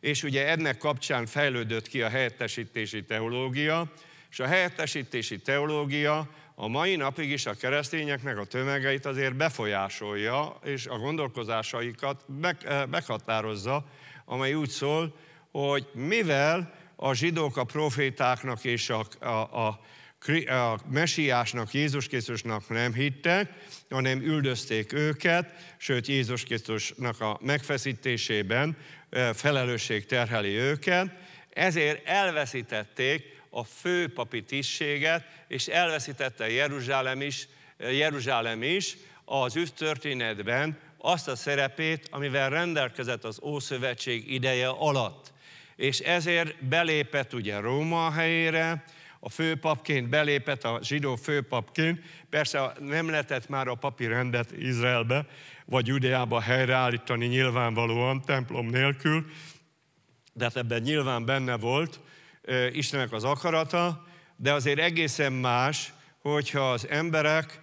és ugye ennek kapcsán fejlődött ki a helyettesítési teológia, és a helyettesítési teológia a mai napig is a keresztényeknek a tömegeit azért befolyásolja, és a gondolkozásaikat eh, meghatározza, amely úgy szól, hogy mivel a zsidók a profétáknak és a, a, a, a mesiásnak, Jézus Krisztusnak nem hittek, hanem üldözték őket, sőt Jézus Krisztusnak a megfeszítésében felelősség terheli őket, ezért elveszítették a főpapi tisztséget, és elveszítette Jeruzsálem is, Jeruzsálem is az üsztörténetben azt a szerepét, amivel rendelkezett az Ószövetség ideje alatt és ezért belépett ugye Róma a helyére, a főpapként belépett, a zsidó főpapként, persze nem lehetett már a papi rendet Izraelbe, vagy Judeába helyreállítani nyilvánvalóan, templom nélkül, de hát ebben nyilván benne volt Istenek az akarata, de azért egészen más, hogyha az emberek,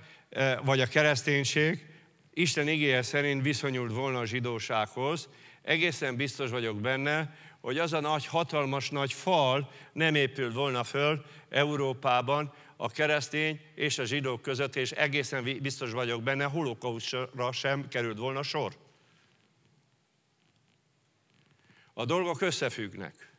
vagy a kereszténység Isten igéje szerint viszonyult volna a zsidósághoz, egészen biztos vagyok benne, hogy az a nagy, hatalmas nagy fal nem épül volna föl Európában a keresztény és a zsidók között, és egészen biztos vagyok benne, holokausra sem került volna sor. A dolgok összefüggnek.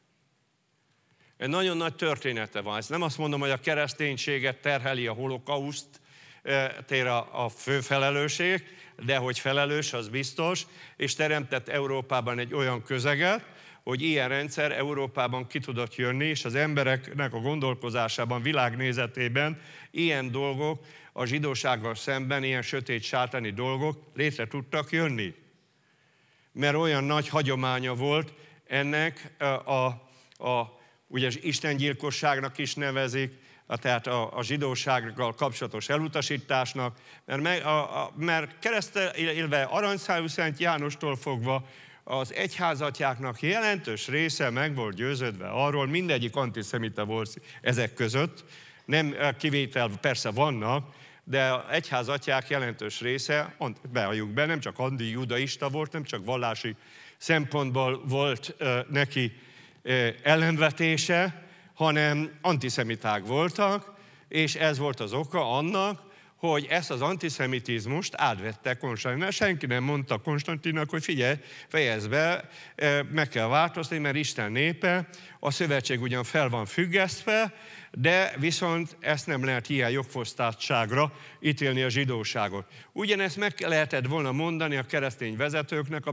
Egy nagyon nagy története van. Ezt nem azt mondom, hogy a kereszténységet terheli a holokauszt, e, tér a, a fő felelősség, de hogy felelős, az biztos, és teremtett Európában egy olyan közeget, hogy ilyen rendszer Európában ki tudott jönni, és az embereknek a gondolkozásában, világnézetében ilyen dolgok, a zsidósággal szemben ilyen sötét sátani dolgok létre tudtak jönni. Mert olyan nagy hagyománya volt ennek a, a ugye Isten gyilkosságnak is nevezik, a, tehát a, a zsidósággal kapcsolatos elutasításnak, mert, a, a, mert keresztel, illetve aranyszájú Szent Jánostól fogva az egyházatjáknak jelentős része meg volt győződve arról, mindegyik antiszemita volt ezek között, nem eh, kivétel persze vannak, de egyházatják jelentős része, bealljuk be, nem csak andi judaista volt, nem csak vallási szempontból volt eh, neki eh, ellenvetése, hanem antiszemiták voltak, és ez volt az oka annak, hogy ezt az antiszemitizmust átvette Konstantin, mert senki nem mondta Konstantinnak, hogy figyelj, fejezd be, meg kell változni, mert Isten népe, a szövetség ugyan fel van függesztve, de viszont ezt nem lehet ilyen jogfosztátságra ítélni a zsidóságot. Ugyanezt meg lehetett volna mondani a keresztény vezetőknek, a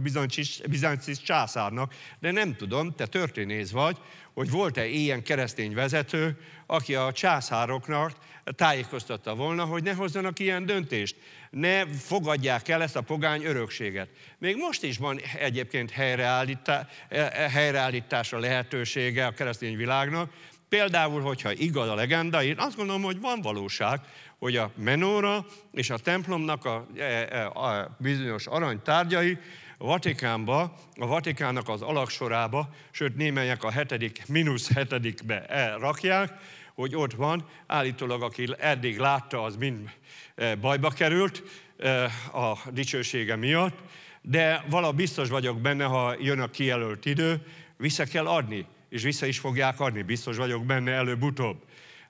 bizánci császárnak, de nem tudom, te történész vagy, hogy volt-e ilyen keresztény vezető, aki a császároknak tájékoztatta volna, hogy ne hozzanak ilyen döntést, ne fogadják el ezt a pogány örökséget. Még most is van egyébként helyreállítá, e, e, helyreállításra lehetősége a keresztény világnak, Például, hogyha igaz a legenda, én azt gondolom, hogy van valóság, hogy a menóra és a templomnak a, a, e, a bizonyos aranytárgyai a Vatikánba, a Vatikának az alaksorába, sőt némelyek a hetedik, mínusz hetedikbe elrakják, hogy ott van, állítólag aki eddig látta, az mind eh, bajba került eh, a dicsősége miatt, de vala biztos vagyok benne, ha jön a kijelölt idő, vissza kell adni, és vissza is fogják adni, biztos vagyok benne előbb-utóbb.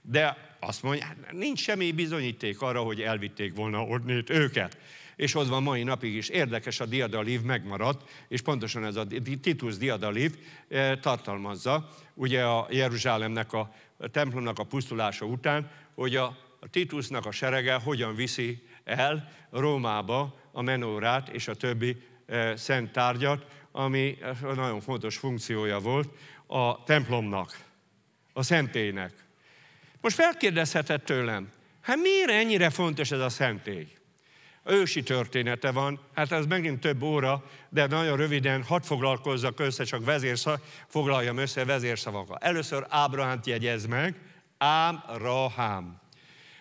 De azt mondja, hát nincs semmi bizonyíték arra, hogy elvitték volna odnét őket és ott van mai napig is. Érdekes, a diadalív megmaradt, és pontosan ez a Titus diadalív eh, tartalmazza, ugye a Jeruzsálemnek a, templomnak a pusztulása után, hogy a Titusnak a serege hogyan viszi el Rómába a menórát és a többi eh, szent tárgyat, ami eh, nagyon fontos funkciója volt a templomnak, a szentélynek. Most felkérdezheted tőlem, hát miért ennyire fontos ez a szentély? ősi története van, hát ez megint több óra, de nagyon röviden hadd foglalkozzak össze, csak vezérszav, foglaljam össze vezérszavakkal. Először Ábrahámt jegyez meg, Ábrahám.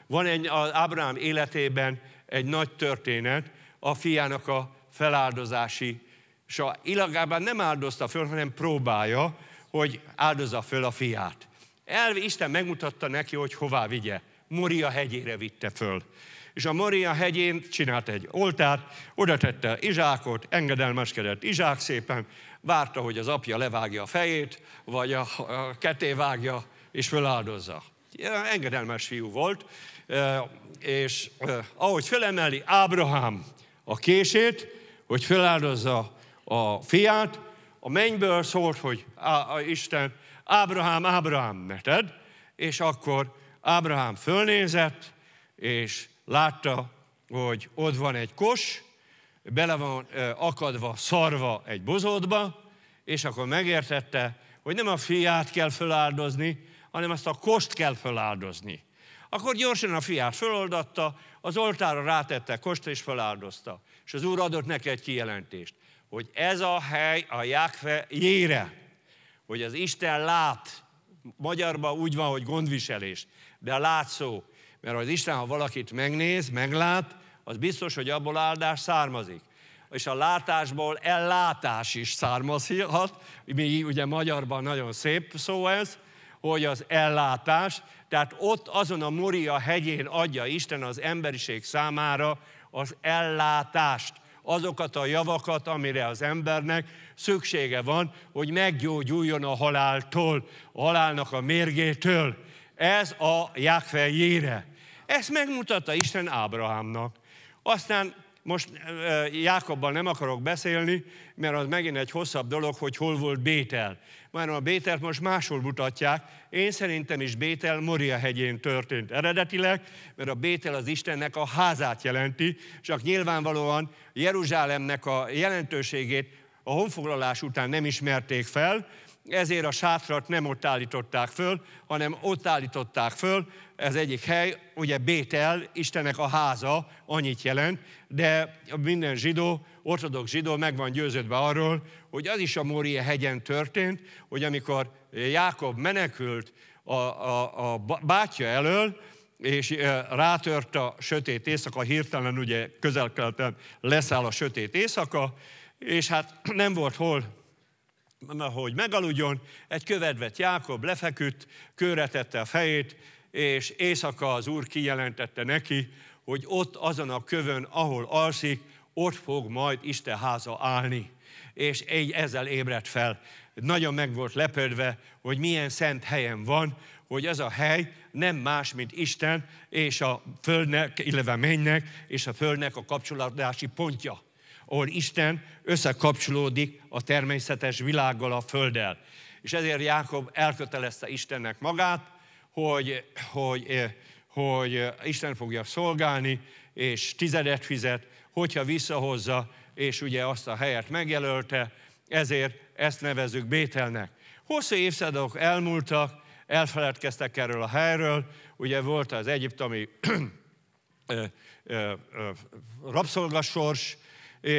Van egy, az Ábrahám életében egy nagy történet, a fiának a feláldozási, és a ilagában nem áldozta föl, hanem próbálja, hogy áldozza föl a fiát. Elvi Isten megmutatta neki, hogy hová vigye. Moria hegyére vitte föl és a Maria hegyén csinált egy oltárt, oda tette Izsákot, engedelmeskedett Izsák szépen, várta, hogy az apja levágja a fejét, vagy a, a vágja, és föláldozza. Engedelmes fiú volt, és ahogy felemeli Ábrahám a kését, hogy feláldozza a fiát, a mennyből szólt, hogy a Isten, Ábrahám, Ábrahám, meted, és akkor Ábrahám fölnézett, és látta, hogy ott van egy kos, bele van akadva szarva egy bozótba, és akkor megértette, hogy nem a fiát kell föláldozni, hanem azt a kost kell föláldozni. Akkor gyorsan a fiát föloldatta, az oltára rátette kost és föláldozta, És az úr adott neki egy kijelentést, hogy ez a hely a jákfe jére, hogy az Isten lát, magyarban úgy van, hogy gondviselés, de a látszó, mert az Isten, ha valakit megnéz, meglát, az biztos, hogy abból áldás származik. És a látásból ellátás is származhat, mi ugye magyarban nagyon szép szó ez, hogy az ellátás, tehát ott azon a Moria hegyén adja Isten az emberiség számára az ellátást, azokat a javakat, amire az embernek szüksége van, hogy meggyógyuljon a haláltól, a halálnak a mérgétől. Ez a Jákfe ezt megmutatta Isten Ábrahámnak. Aztán most Jákobbal nem akarok beszélni, mert az megint egy hosszabb dolog, hogy hol volt Bétel. Már a Bételt most máshol mutatják. Én szerintem is Bétel Moria hegyén történt eredetileg, mert a Bétel az Istennek a házát jelenti, csak nyilvánvalóan Jeruzsálemnek a jelentőségét a honfoglalás után nem ismerték fel, ezért a sátrat nem ott állították föl, hanem ott állították föl, ez egyik hely, ugye Bétel, Istennek a háza, annyit jelent, de minden zsidó, ortodox zsidó meg van győződve arról, hogy az is a Mória hegyen történt, hogy amikor Jákob menekült a, a, a bátyja elől, és rátört a sötét éjszaka, hirtelen ugye közel leszáll a sötét éjszaka, és hát nem volt hol hogy megaludjon, egy követvet Jákob lefeküdt, kőretette a fejét, és éjszaka az úr kijelentette neki, hogy ott azon a kövön, ahol alszik, ott fog majd Isten háza állni. És egy ezzel ébredt fel. Nagyon meg volt lepődve, hogy milyen szent helyen van, hogy ez a hely nem más, mint Isten és a földnek, illetve mennynek, és a földnek a kapcsolódási pontja ahol Isten összekapcsolódik a természetes világgal, a földdel. És ezért Jákob elkötelezte Istennek magát, hogy, hogy, eh, hogy Isten fogja szolgálni, és tizedet fizet, hogyha visszahozza, és ugye azt a helyet megjelölte, ezért ezt nevezük Bételnek. Hosszú évszázadok elmúltak, elfeledkeztek erről a helyről, ugye volt az egyiptomi <clears throat> eh, eh, rabszolgasors,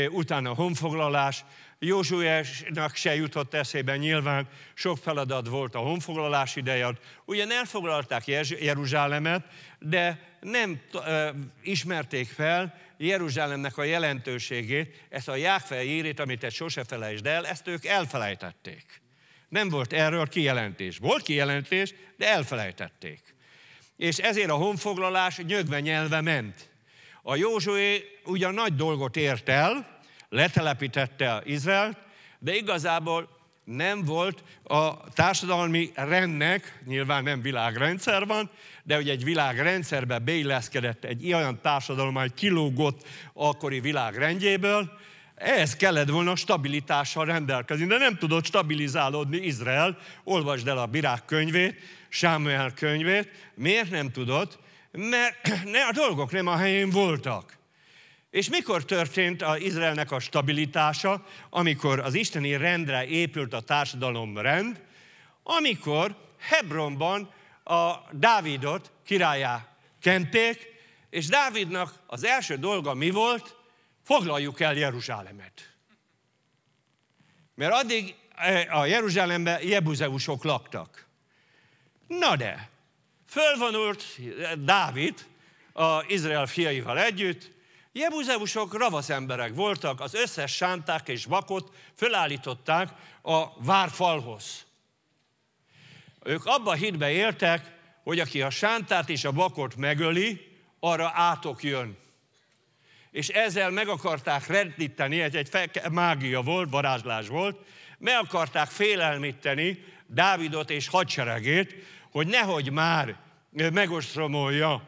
utána honfoglalás. Józsuesnak se jutott eszébe nyilván, sok feladat volt a honfoglalás ideje. Ugyan elfoglalták Jeruzsálemet, de nem ismerték fel Jeruzsálemnek a jelentőségét, ezt a jákfej írét, amit egy sose felejtsd el, ezt ők elfelejtették. Nem volt erről kijelentés. Volt kijelentés, de elfelejtették. És ezért a honfoglalás nyögve nyelve ment. A Józsué ugyan nagy dolgot ért el, letelepítette Izraelt, de igazából nem volt a társadalmi rendnek, nyilván nem világrendszer van, de hogy egy világrendszerbe beilleszkedett egy olyan társadalom, egy kilógott akkori világrendjéből, ehhez kellett volna stabilitással rendelkezni, de nem tudott stabilizálódni Izrael. Olvasd el a Birák könyvét, Sámuel könyvét. Miért nem tudott? mert ne, a dolgok nem a helyén voltak. És mikor történt az Izraelnek a stabilitása, amikor az isteni rendre épült a társadalom rend, amikor Hebronban a Dávidot királyá kenték, és Dávidnak az első dolga mi volt? Foglaljuk el Jeruzsálemet. Mert addig eh, a Jeruzsálemben jebuzeusok laktak. Na de, Fölvonult Dávid a Izrael fiaival együtt, Jebuzeusok ravasz emberek voltak, az összes sánták és vakot fölállították a várfalhoz. Ők abba a hitbe éltek, hogy aki a sántát és a vakot megöli, arra átok jön. És ezzel meg akarták rendíteni, ez egy mágia volt, varázslás volt, meg akarták félelmíteni Dávidot és hadseregét, hogy nehogy már megostromolja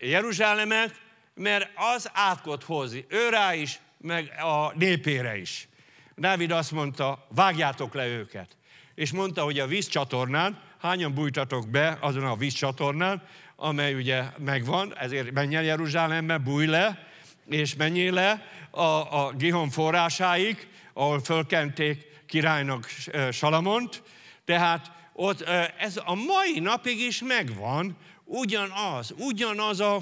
Jeruzsálemet, mert az átkot hozi ő rá is, meg a népére is. Dávid azt mondta, vágjátok le őket. És mondta, hogy a vízcsatornán, hányan bújtatok be azon a vízcsatornán, amely ugye megvan, ezért menj el Jeruzsálembe, búj le, és menjél le a, a Gihon forrásáig, ahol fölkenték királynak Salamont, tehát ott ez a mai napig is megvan, ugyanaz, ugyanaz a,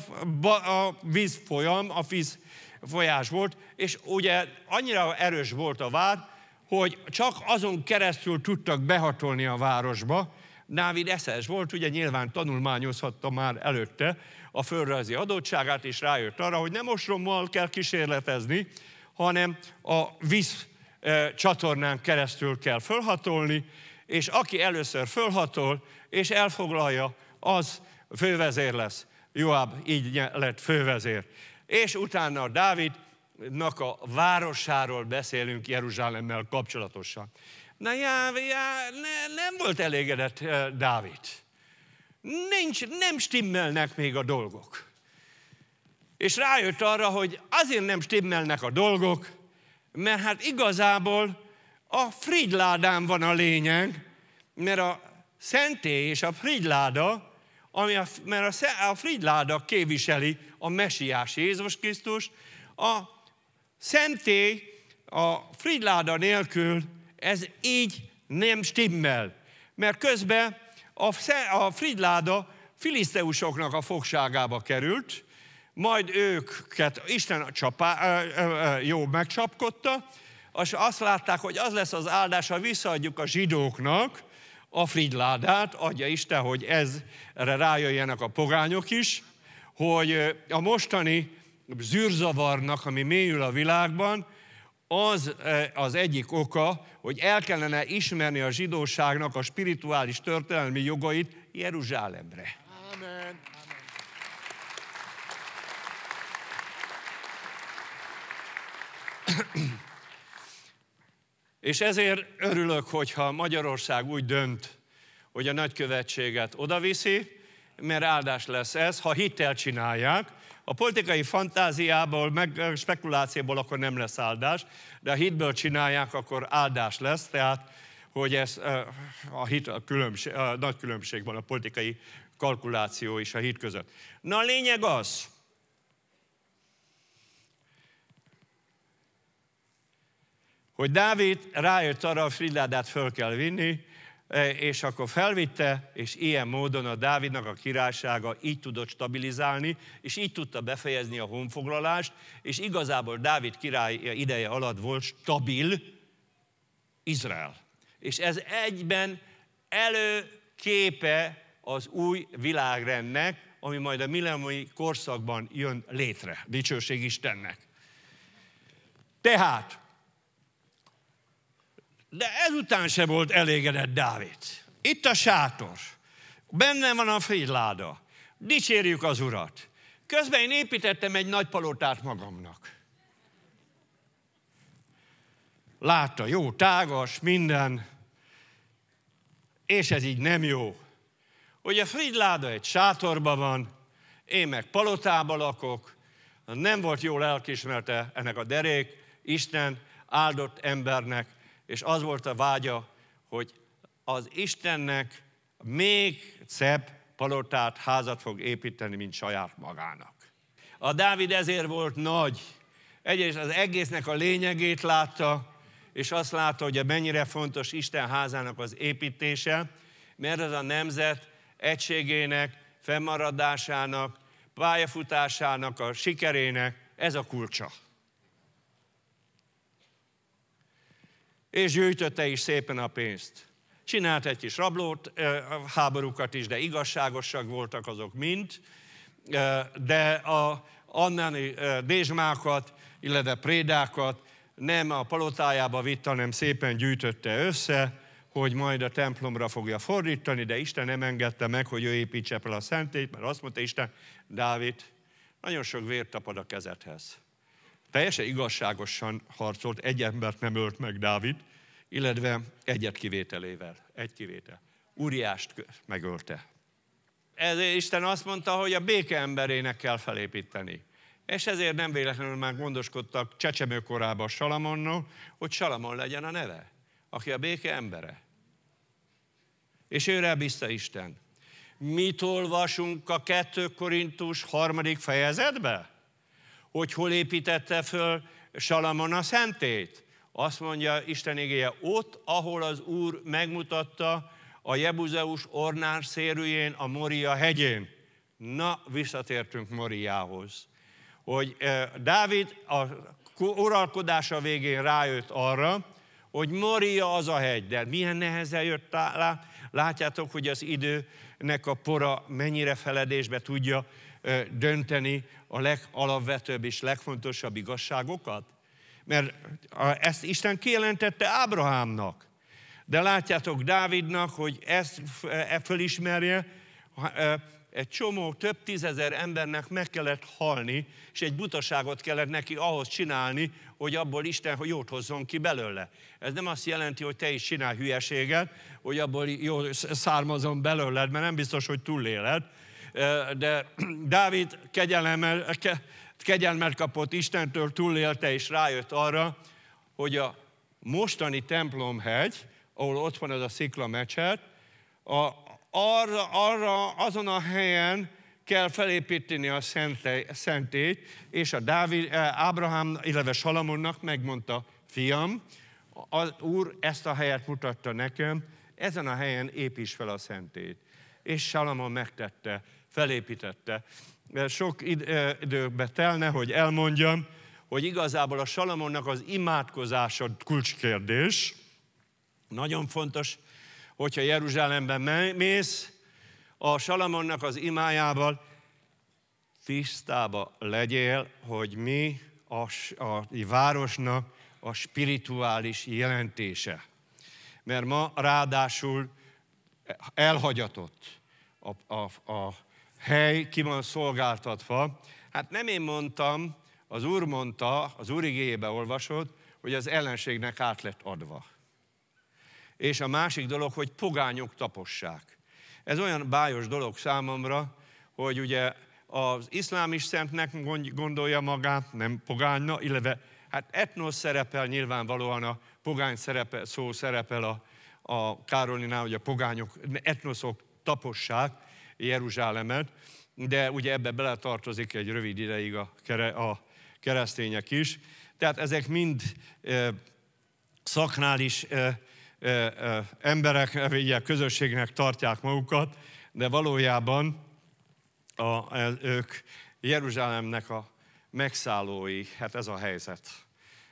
a vízfolyam, a víz folyás volt, és ugye annyira erős volt a vár, hogy csak azon keresztül tudtak behatolni a városba. Návid eszes volt, ugye nyilván tanulmányozhatta már előtte a földrajzi adottságát, és rájött arra, hogy nem osrommal kell kísérletezni, hanem a víz csatornán keresztül kell fölhatolni, és aki először fölhatol, és elfoglalja, az fővezér lesz. Joab így lett fővezér. És utána Dávidnak a városáról beszélünk Jeruzsálemmel kapcsolatosan. Na já, já, ne, nem volt elégedett uh, Dávid. Nincs, nem stimmelnek még a dolgok. És rájött arra, hogy azért nem stimmelnek a dolgok, mert hát igazából a frigyládán van a lényeg, mert a szentély és a frigyláda, ami a, mert a, a frigyláda képviseli a mesiás Jézus Krisztus, a szentély a frigyláda nélkül ez így nem stimmel. Mert közben a, a frigyláda filiszteusoknak a fogságába került, majd őket Isten a csapá, ö, ö, ö, jó megcsapkodta, és azt látták, hogy az lesz az áldás, ha visszaadjuk a zsidóknak a frigyládát, adja Isten, hogy ezre rájöjjenek a pogányok is, hogy a mostani zűrzavarnak, ami mélyül a világban, az az egyik oka, hogy el kellene ismerni a zsidóságnak a spirituális történelmi jogait Jeruzsálemre. Amen. Amen. És ezért örülök, hogyha Magyarország úgy dönt, hogy a nagykövetséget odaviszi, mert áldás lesz ez, ha hittel csinálják. A politikai fantáziából, meg spekulációból akkor nem lesz áldás, de ha hitből csinálják, akkor áldás lesz, tehát hogy ez a, hit, a, különbség, a nagy különbség van a politikai kalkuláció és a hit között. Na a lényeg az, hogy Dávid rájött arra, hogy Fridládát föl kell vinni, e, és akkor felvitte, és ilyen módon a Dávidnak a királysága így tudott stabilizálni, és így tudta befejezni a honfoglalást, és igazából Dávid király ideje alatt volt stabil Izrael. És ez egyben előképe az új világrendnek, ami majd a millenniumi korszakban jön létre. Dicsőség Istennek. Tehát de ezután se volt elégedett Dávid. Itt a sátor, benne van a félláda, dicsérjük az urat. Közben én építettem egy nagy palotát magamnak. Látta, jó, tágas, minden, és ez így nem jó. Hogy a Fridláda egy sátorban van, én meg palotában lakok, nem volt jól elkismerte ennek a derék, Isten áldott embernek, és az volt a vágya, hogy az Istennek még szebb palotát, házat fog építeni, mint saját magának. A Dávid ezért volt nagy. Egyrészt az egésznek a lényegét látta, és azt látta, hogy mennyire fontos Isten házának az építése, mert ez a nemzet egységének, fennmaradásának, pályafutásának, a sikerének ez a kulcsa. és gyűjtötte is szépen a pénzt. Csinált egy kis rablót, háborúkat is, de igazságosak voltak azok mind, de a annani dézsmákat, illetve prédákat nem a palotájába vitt, hanem szépen gyűjtötte össze, hogy majd a templomra fogja fordítani, de Isten nem engedte meg, hogy ő építse fel a szentét, mert azt mondta Isten, Dávid, nagyon sok vér tapad a kezedhez. Teljesen igazságosan harcolt, egy embert nem ölt meg Dávid, illetve egyet kivételével, egy kivétel. Uriást megölte. Ezért Isten azt mondta, hogy a béke emberének kell felépíteni. És ezért nem véletlenül már gondoskodtak csecsemőkorában Salamonnal, hogy Salamon legyen a neve, aki a béke embere. És őre bízta Isten. Mit olvasunk a 2 Korintus harmadik fejezetbe? hogy hol építette föl Salamon a szentét. Azt mondja Isten igéje, ott, ahol az Úr megmutatta a Jebuzeus ornár szérűjén, a Moria hegyén. Na, visszatértünk Moriához. Hogy eh, Dávid a uralkodása végén rájött arra, hogy Moria az a hegy, de milyen nehezen jött rá. Látjátok, hogy az időnek a pora mennyire feledésbe tudja eh, dönteni a legalapvetőbb és legfontosabb igazságokat? Mert ezt Isten kijelentette Ábrahámnak. De látjátok Dávidnak, hogy ezt e, e fölismerje, e, egy csomó, több tízezer embernek meg kellett halni, és egy butaságot kellett neki ahhoz csinálni, hogy abból Isten jót hozzon ki belőle. Ez nem azt jelenti, hogy te is csinál hülyeséget, hogy abból jó származom belőled, mert nem biztos, hogy túléled, de Dávid kegyelemmel, kegyelmet kapott Istentől, túlélte és rájött arra, hogy a mostani templomhegy, ahol ott van ez a szikla mecset, a, arra, arra, azon a helyen kell felépíteni a szentét, és a Dávid, e, Ábrahám, illetve Salamonnak megmondta, fiam, az Úr ezt a helyet mutatta nekem, ezen a helyen építs fel a szentét. És Salamon megtette, felépítette. Sok időbe telne, hogy elmondjam, hogy igazából a Salamonnak az imádkozása kulcskérdés. Nagyon fontos, hogyha Jeruzsálemben mész, a Salamonnak az imájával tisztába legyél, hogy mi a, a, a városnak a spirituális jelentése. Mert ma ráadásul elhagyatott a, a, a hely ki van szolgáltatva. Hát nem én mondtam, az Úr mondta, az Úr igéjébe olvasott, hogy az ellenségnek át lett adva. És a másik dolog, hogy pogányok tapossák. Ez olyan bájos dolog számomra, hogy ugye az iszlám is szentnek gondolja magát, nem pogányna, illetve hát etnos szerepel nyilvánvalóan a pogány szerepe, szó szerepel a, a Károlinál, hogy a pogányok, etnoszok tapossák, Jeruzsálemet, de ugye ebbe beletartozik egy rövid ideig a, kere, a keresztények is. Tehát ezek mind e, szaknális e, e, e, emberek, ugye közösségnek tartják magukat, de valójában a, e, ők Jeruzsálemnek a megszállói, hát ez a helyzet.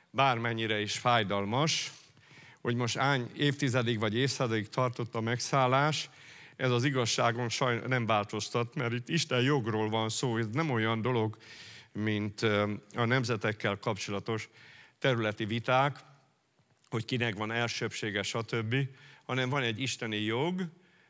Bármennyire is fájdalmas, hogy most ány évtizedig vagy évszázadig tartott a megszállás, ez az igazságon sajnos nem változtat, mert itt Isten jogról van szó, ez nem olyan dolog, mint a nemzetekkel kapcsolatos területi viták, hogy kinek van elsőbsége, stb., hanem van egy isteni jog,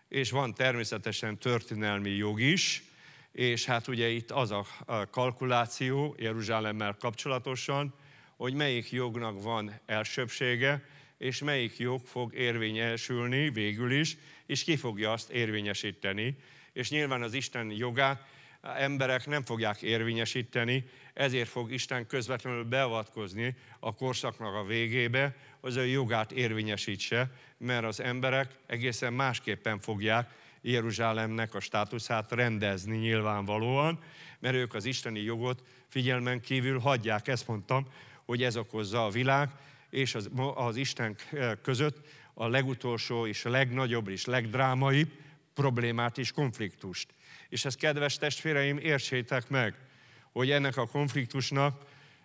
és van természetesen történelmi jog is, és hát ugye itt az a kalkuláció Jeruzsálemmel kapcsolatosan, hogy melyik jognak van elsőbsége, és melyik jog fog érvényesülni végül is, és ki fogja azt érvényesíteni. És nyilván az Isten jogát emberek nem fogják érvényesíteni, ezért fog Isten közvetlenül beavatkozni a korszaknak a végébe, az ő jogát érvényesítse, mert az emberek egészen másképpen fogják Jeruzsálemnek a státuszát rendezni nyilvánvalóan, mert ők az isteni jogot figyelmen kívül hagyják. Ezt mondtam, hogy ez okozza a világ, és az, az Isten eh, között a legutolsó és a legnagyobb és legdrámaibb problémát és konfliktust. És ezt, kedves testvéreim, értsétek meg, hogy ennek a konfliktusnak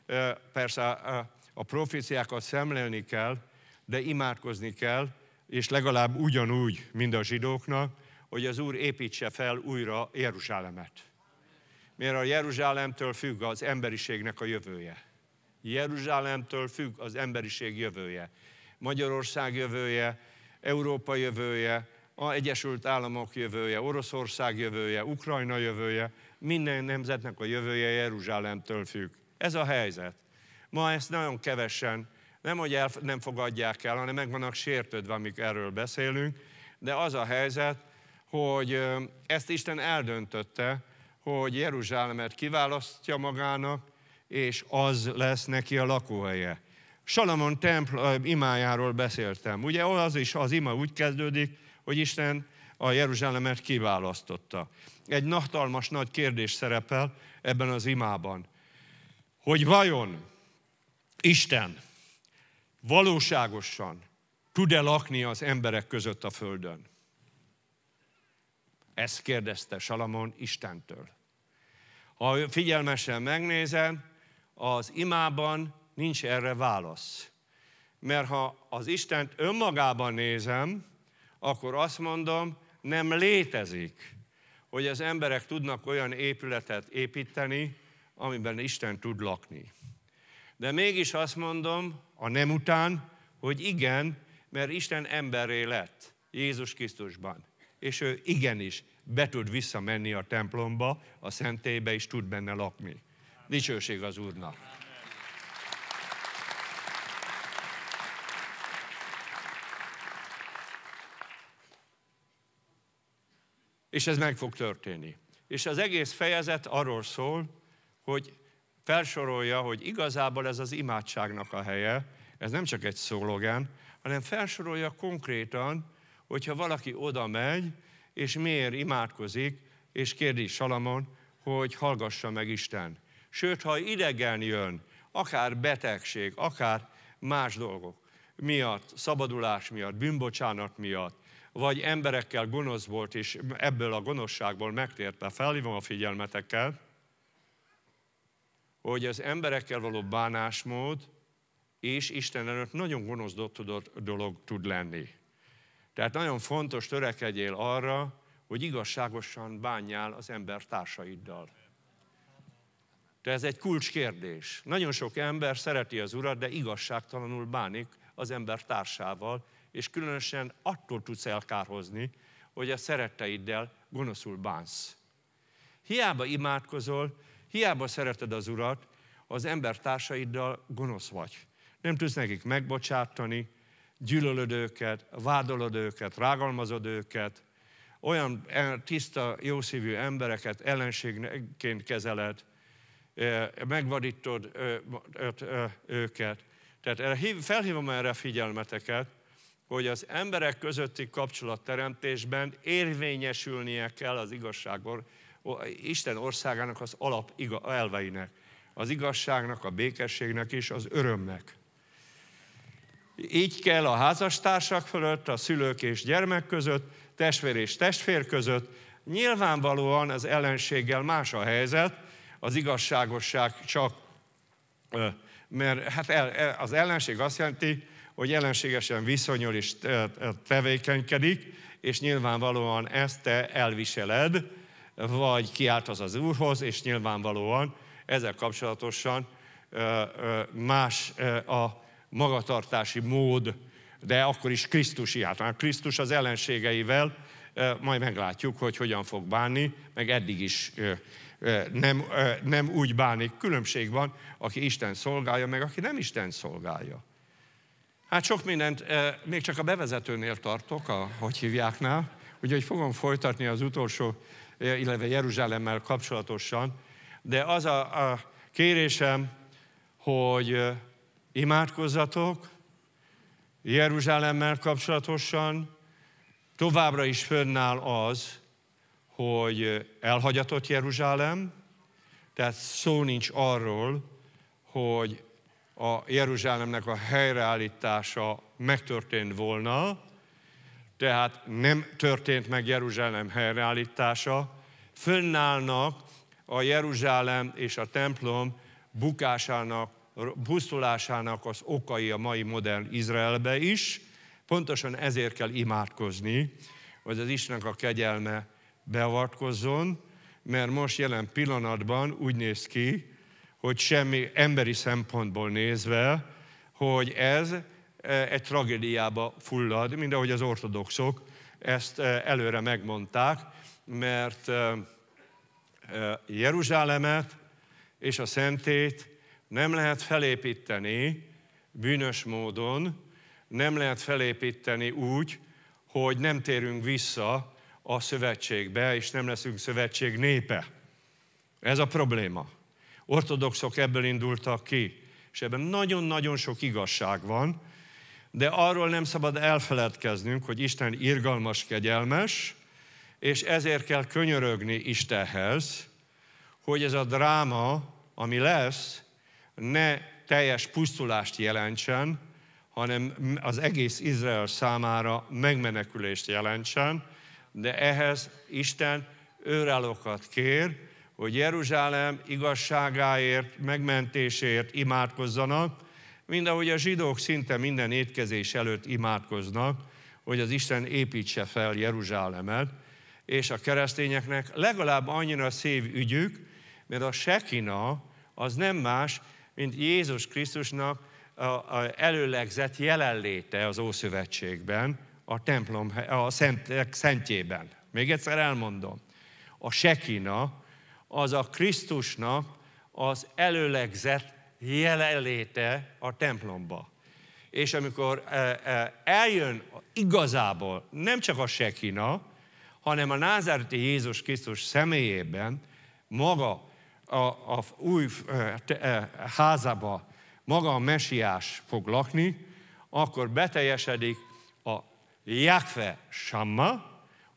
eh, persze a, a proféciákat szemlélni kell, de imádkozni kell, és legalább ugyanúgy, mint a zsidóknak, hogy az Úr építse fel újra Jeruzsálemet. Mert a Jeruzsálemtől függ az emberiségnek a jövője. Jeruzsálemtől függ az emberiség jövője. Magyarország jövője, Európa jövője, a Egyesült Államok jövője, Oroszország jövője, Ukrajna jövője, minden nemzetnek a jövője Jeruzsálemtől függ. Ez a helyzet. Ma ezt nagyon kevesen nem, hogy el, nem fogadják el, hanem meg vannak sértődve, amik erről beszélünk, de az a helyzet, hogy ezt Isten eldöntötte, hogy Jeruzsálemet kiválasztja magának, és az lesz neki a lakóhelye. Salamon templ imájáról beszéltem. Ugye az is az ima úgy kezdődik, hogy Isten a Jeruzsálemet kiválasztotta. Egy nagtalmas nagy kérdés szerepel ebben az imában, hogy vajon Isten valóságosan tud-e lakni az emberek között a földön? Ezt kérdezte Salamon Istentől. Ha figyelmesen megnézem, az imában nincs erre válasz. Mert ha az Istent önmagában nézem, akkor azt mondom, nem létezik, hogy az emberek tudnak olyan épületet építeni, amiben Isten tud lakni. De mégis azt mondom, a nem után, hogy igen, mert Isten emberré lett Jézus Krisztusban. És ő igenis be tud visszamenni a templomba, a szentélybe is tud benne lakni. Dicsőség az Úrnak. És ez meg fog történni. És az egész fejezet arról szól, hogy felsorolja, hogy igazából ez az imádságnak a helye, ez nem csak egy szólogán, hanem felsorolja konkrétan, hogyha valaki oda megy, és miért imádkozik, és kérdi Salamon, hogy hallgassa meg Isten. Sőt, ha idegen jön, akár betegség, akár más dolgok miatt, szabadulás miatt, bűnbocsánat miatt, vagy emberekkel gonosz volt, és ebből a gonoszságból megtérte. Felhívom a figyelmetekkel, hogy az emberekkel való bánásmód és Isten előtt nagyon gonosz dolog tud lenni. Tehát nagyon fontos törekedjél arra, hogy igazságosan bánjál az ember társaiddal. De ez egy kulcskérdés. Nagyon sok ember szereti az urat, de igazságtalanul bánik az ember társával, és különösen attól tudsz elkárhozni, hogy a szeretteiddel gonoszul bánsz. Hiába imádkozol, hiába szereted az urat, az ember társaiddal gonosz vagy. Nem tudsz nekik megbocsátani, gyűlölöd őket, vádolod őket, rágalmazod őket, olyan eh, tiszta, jószívű embereket ellenségként kezeled, Eh, megvadítod őket. Tehát felhívom erre a figyelmeteket, hogy az emberek közötti kapcsolatteremtésben érvényesülnie kell az igazságon, Isten országának az alap elveinek. Az igazságnak, a békességnek és az örömnek. Így kell a házastársak fölött, a szülők és gyermek között, testvér és testvér között. Nyilvánvalóan az ellenséggel más a helyzet, az igazságosság csak, mert hát az ellenség azt jelenti, hogy ellenségesen viszonyul és tevékenykedik, és nyilvánvalóan ezt te elviseled, vagy kiáltasz az Úrhoz, és nyilvánvalóan ezzel kapcsolatosan más a magatartási mód, de akkor is Krisztus iát. Már Krisztus az ellenségeivel majd meglátjuk, hogy hogyan fog bánni, meg eddig is nem, nem úgy bánik. Különbség van, aki Isten szolgálja, meg aki nem Isten szolgálja. Hát sok mindent, még csak a bevezetőnél tartok, a, hogy hívjáknál, úgyhogy fogom folytatni az utolsó, illetve Jeruzsálemmel kapcsolatosan, de az a, a kérésem, hogy imádkozzatok Jeruzsálemmel kapcsolatosan, továbbra is fönnáll az, hogy elhagyatott Jeruzsálem, tehát szó nincs arról, hogy a Jeruzsálemnek a helyreállítása megtörtént volna, tehát nem történt meg Jeruzsálem helyreállítása, fönnállnak a Jeruzsálem és a templom bukásának, pusztulásának az okai a mai modern Izraelbe is. Pontosan ezért kell imádkozni, hogy az Istennek a kegyelme beavatkozzon, mert most jelen pillanatban úgy néz ki, hogy semmi emberi szempontból nézve, hogy ez e, egy tragédiába fullad, mint ahogy az ortodoxok ezt e, előre megmondták, mert e, Jeruzsálemet és a Szentét nem lehet felépíteni bűnös módon, nem lehet felépíteni úgy, hogy nem térünk vissza a szövetségbe, és nem leszünk szövetség népe. Ez a probléma. Ortodoxok ebből indultak ki, és ebben nagyon-nagyon sok igazság van, de arról nem szabad elfeledkeznünk, hogy Isten irgalmas, kegyelmes, és ezért kell könyörögni Istenhez, hogy ez a dráma, ami lesz, ne teljes pusztulást jelentsen, hanem az egész Izrael számára megmenekülést jelentsen, de ehhez Isten őrelokat kér, hogy Jeruzsálem igazságáért, megmentésért imádkozzanak, mind ahogy a zsidók szinte minden étkezés előtt imádkoznak, hogy az Isten építse fel Jeruzsálemet, és a keresztényeknek legalább annyira szív ügyük, mert a sekina az nem más, mint Jézus Krisztusnak a, a előlegzett jelenléte az Ószövetségben, a templom, a szentek szentjében. Még egyszer elmondom. A sekina az a Krisztusnak az előlegzett jelenléte a templomba. És amikor e, e, eljön igazából nem csak a sekina, hanem a názáreti Jézus Krisztus személyében maga a, a új e, házába maga a mesiás fog lakni, akkor beteljesedik Jakve Samma,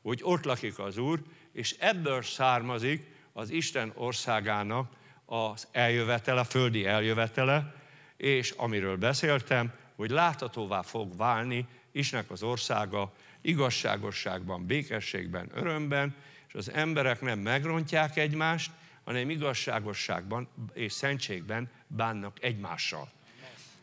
hogy ott lakik az Úr, és ebből származik az Isten országának az eljövetele, a földi eljövetele, és amiről beszéltem, hogy láthatóvá fog válni Istennek az országa igazságosságban, békességben, örömben, és az emberek nem megrontják egymást, hanem igazságosságban és szentségben bánnak egymással.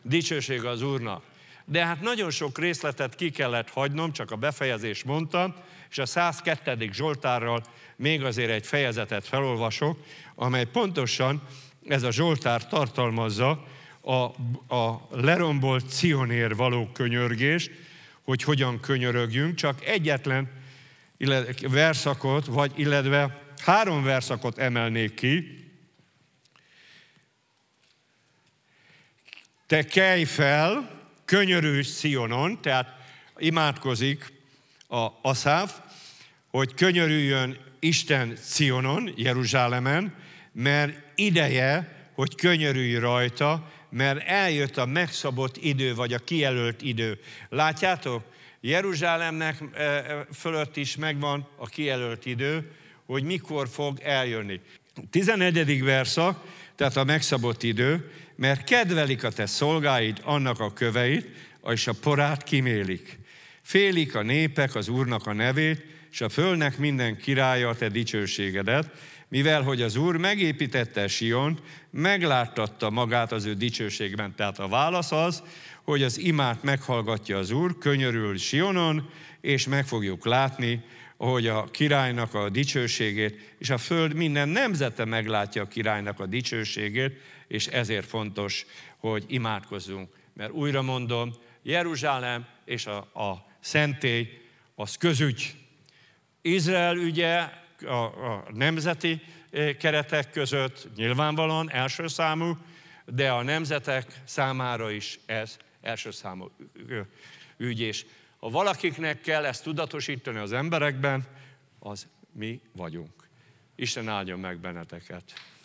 Dicsőség az Úrnak! de hát nagyon sok részletet ki kellett hagynom, csak a befejezés mondtam, és a 102. Zsoltárral még azért egy fejezetet felolvasok, amely pontosan ez a Zsoltár tartalmazza a, a lerombolt Cionér való könyörgést, hogy hogyan könyörögjünk, csak egyetlen illetve, verszakot, vagy illetve három verszakot emelnék ki. Te kelj fel, könyörülj Szionon, tehát imádkozik a Aszáv, hogy könyörüljön Isten Szionon, Jeruzsálemen, mert ideje, hogy könyörülj rajta, mert eljött a megszabott idő, vagy a kijelölt idő. Látjátok? Jeruzsálemnek eh, eh, fölött is megvan a kijelölt idő, hogy mikor fog eljönni. 11. verszak, tehát a megszabott idő, mert kedvelik a te szolgáid, annak a köveit, és a porát kimélik. Félik a népek az Úrnak a nevét, és a fölnek minden királya a te dicsőségedet, mivel hogy az Úr megépítette Siont, megláttatta magát az ő dicsőségben. Tehát a válasz az, hogy az imát meghallgatja az Úr, könyörül Sionon, és meg fogjuk látni, hogy a királynak a dicsőségét, és a föld minden nemzete meglátja a királynak a dicsőségét, és ezért fontos, hogy imádkozzunk. Mert újra mondom, Jeruzsálem és a, a szentély az közügy. Izrael ügye a, a nemzeti eh, keretek között nyilvánvalóan első számú, de a nemzetek számára is ez első számú ügy. És ha valakiknek kell ezt tudatosítani az emberekben, az mi vagyunk. Isten áldjon meg benneteket.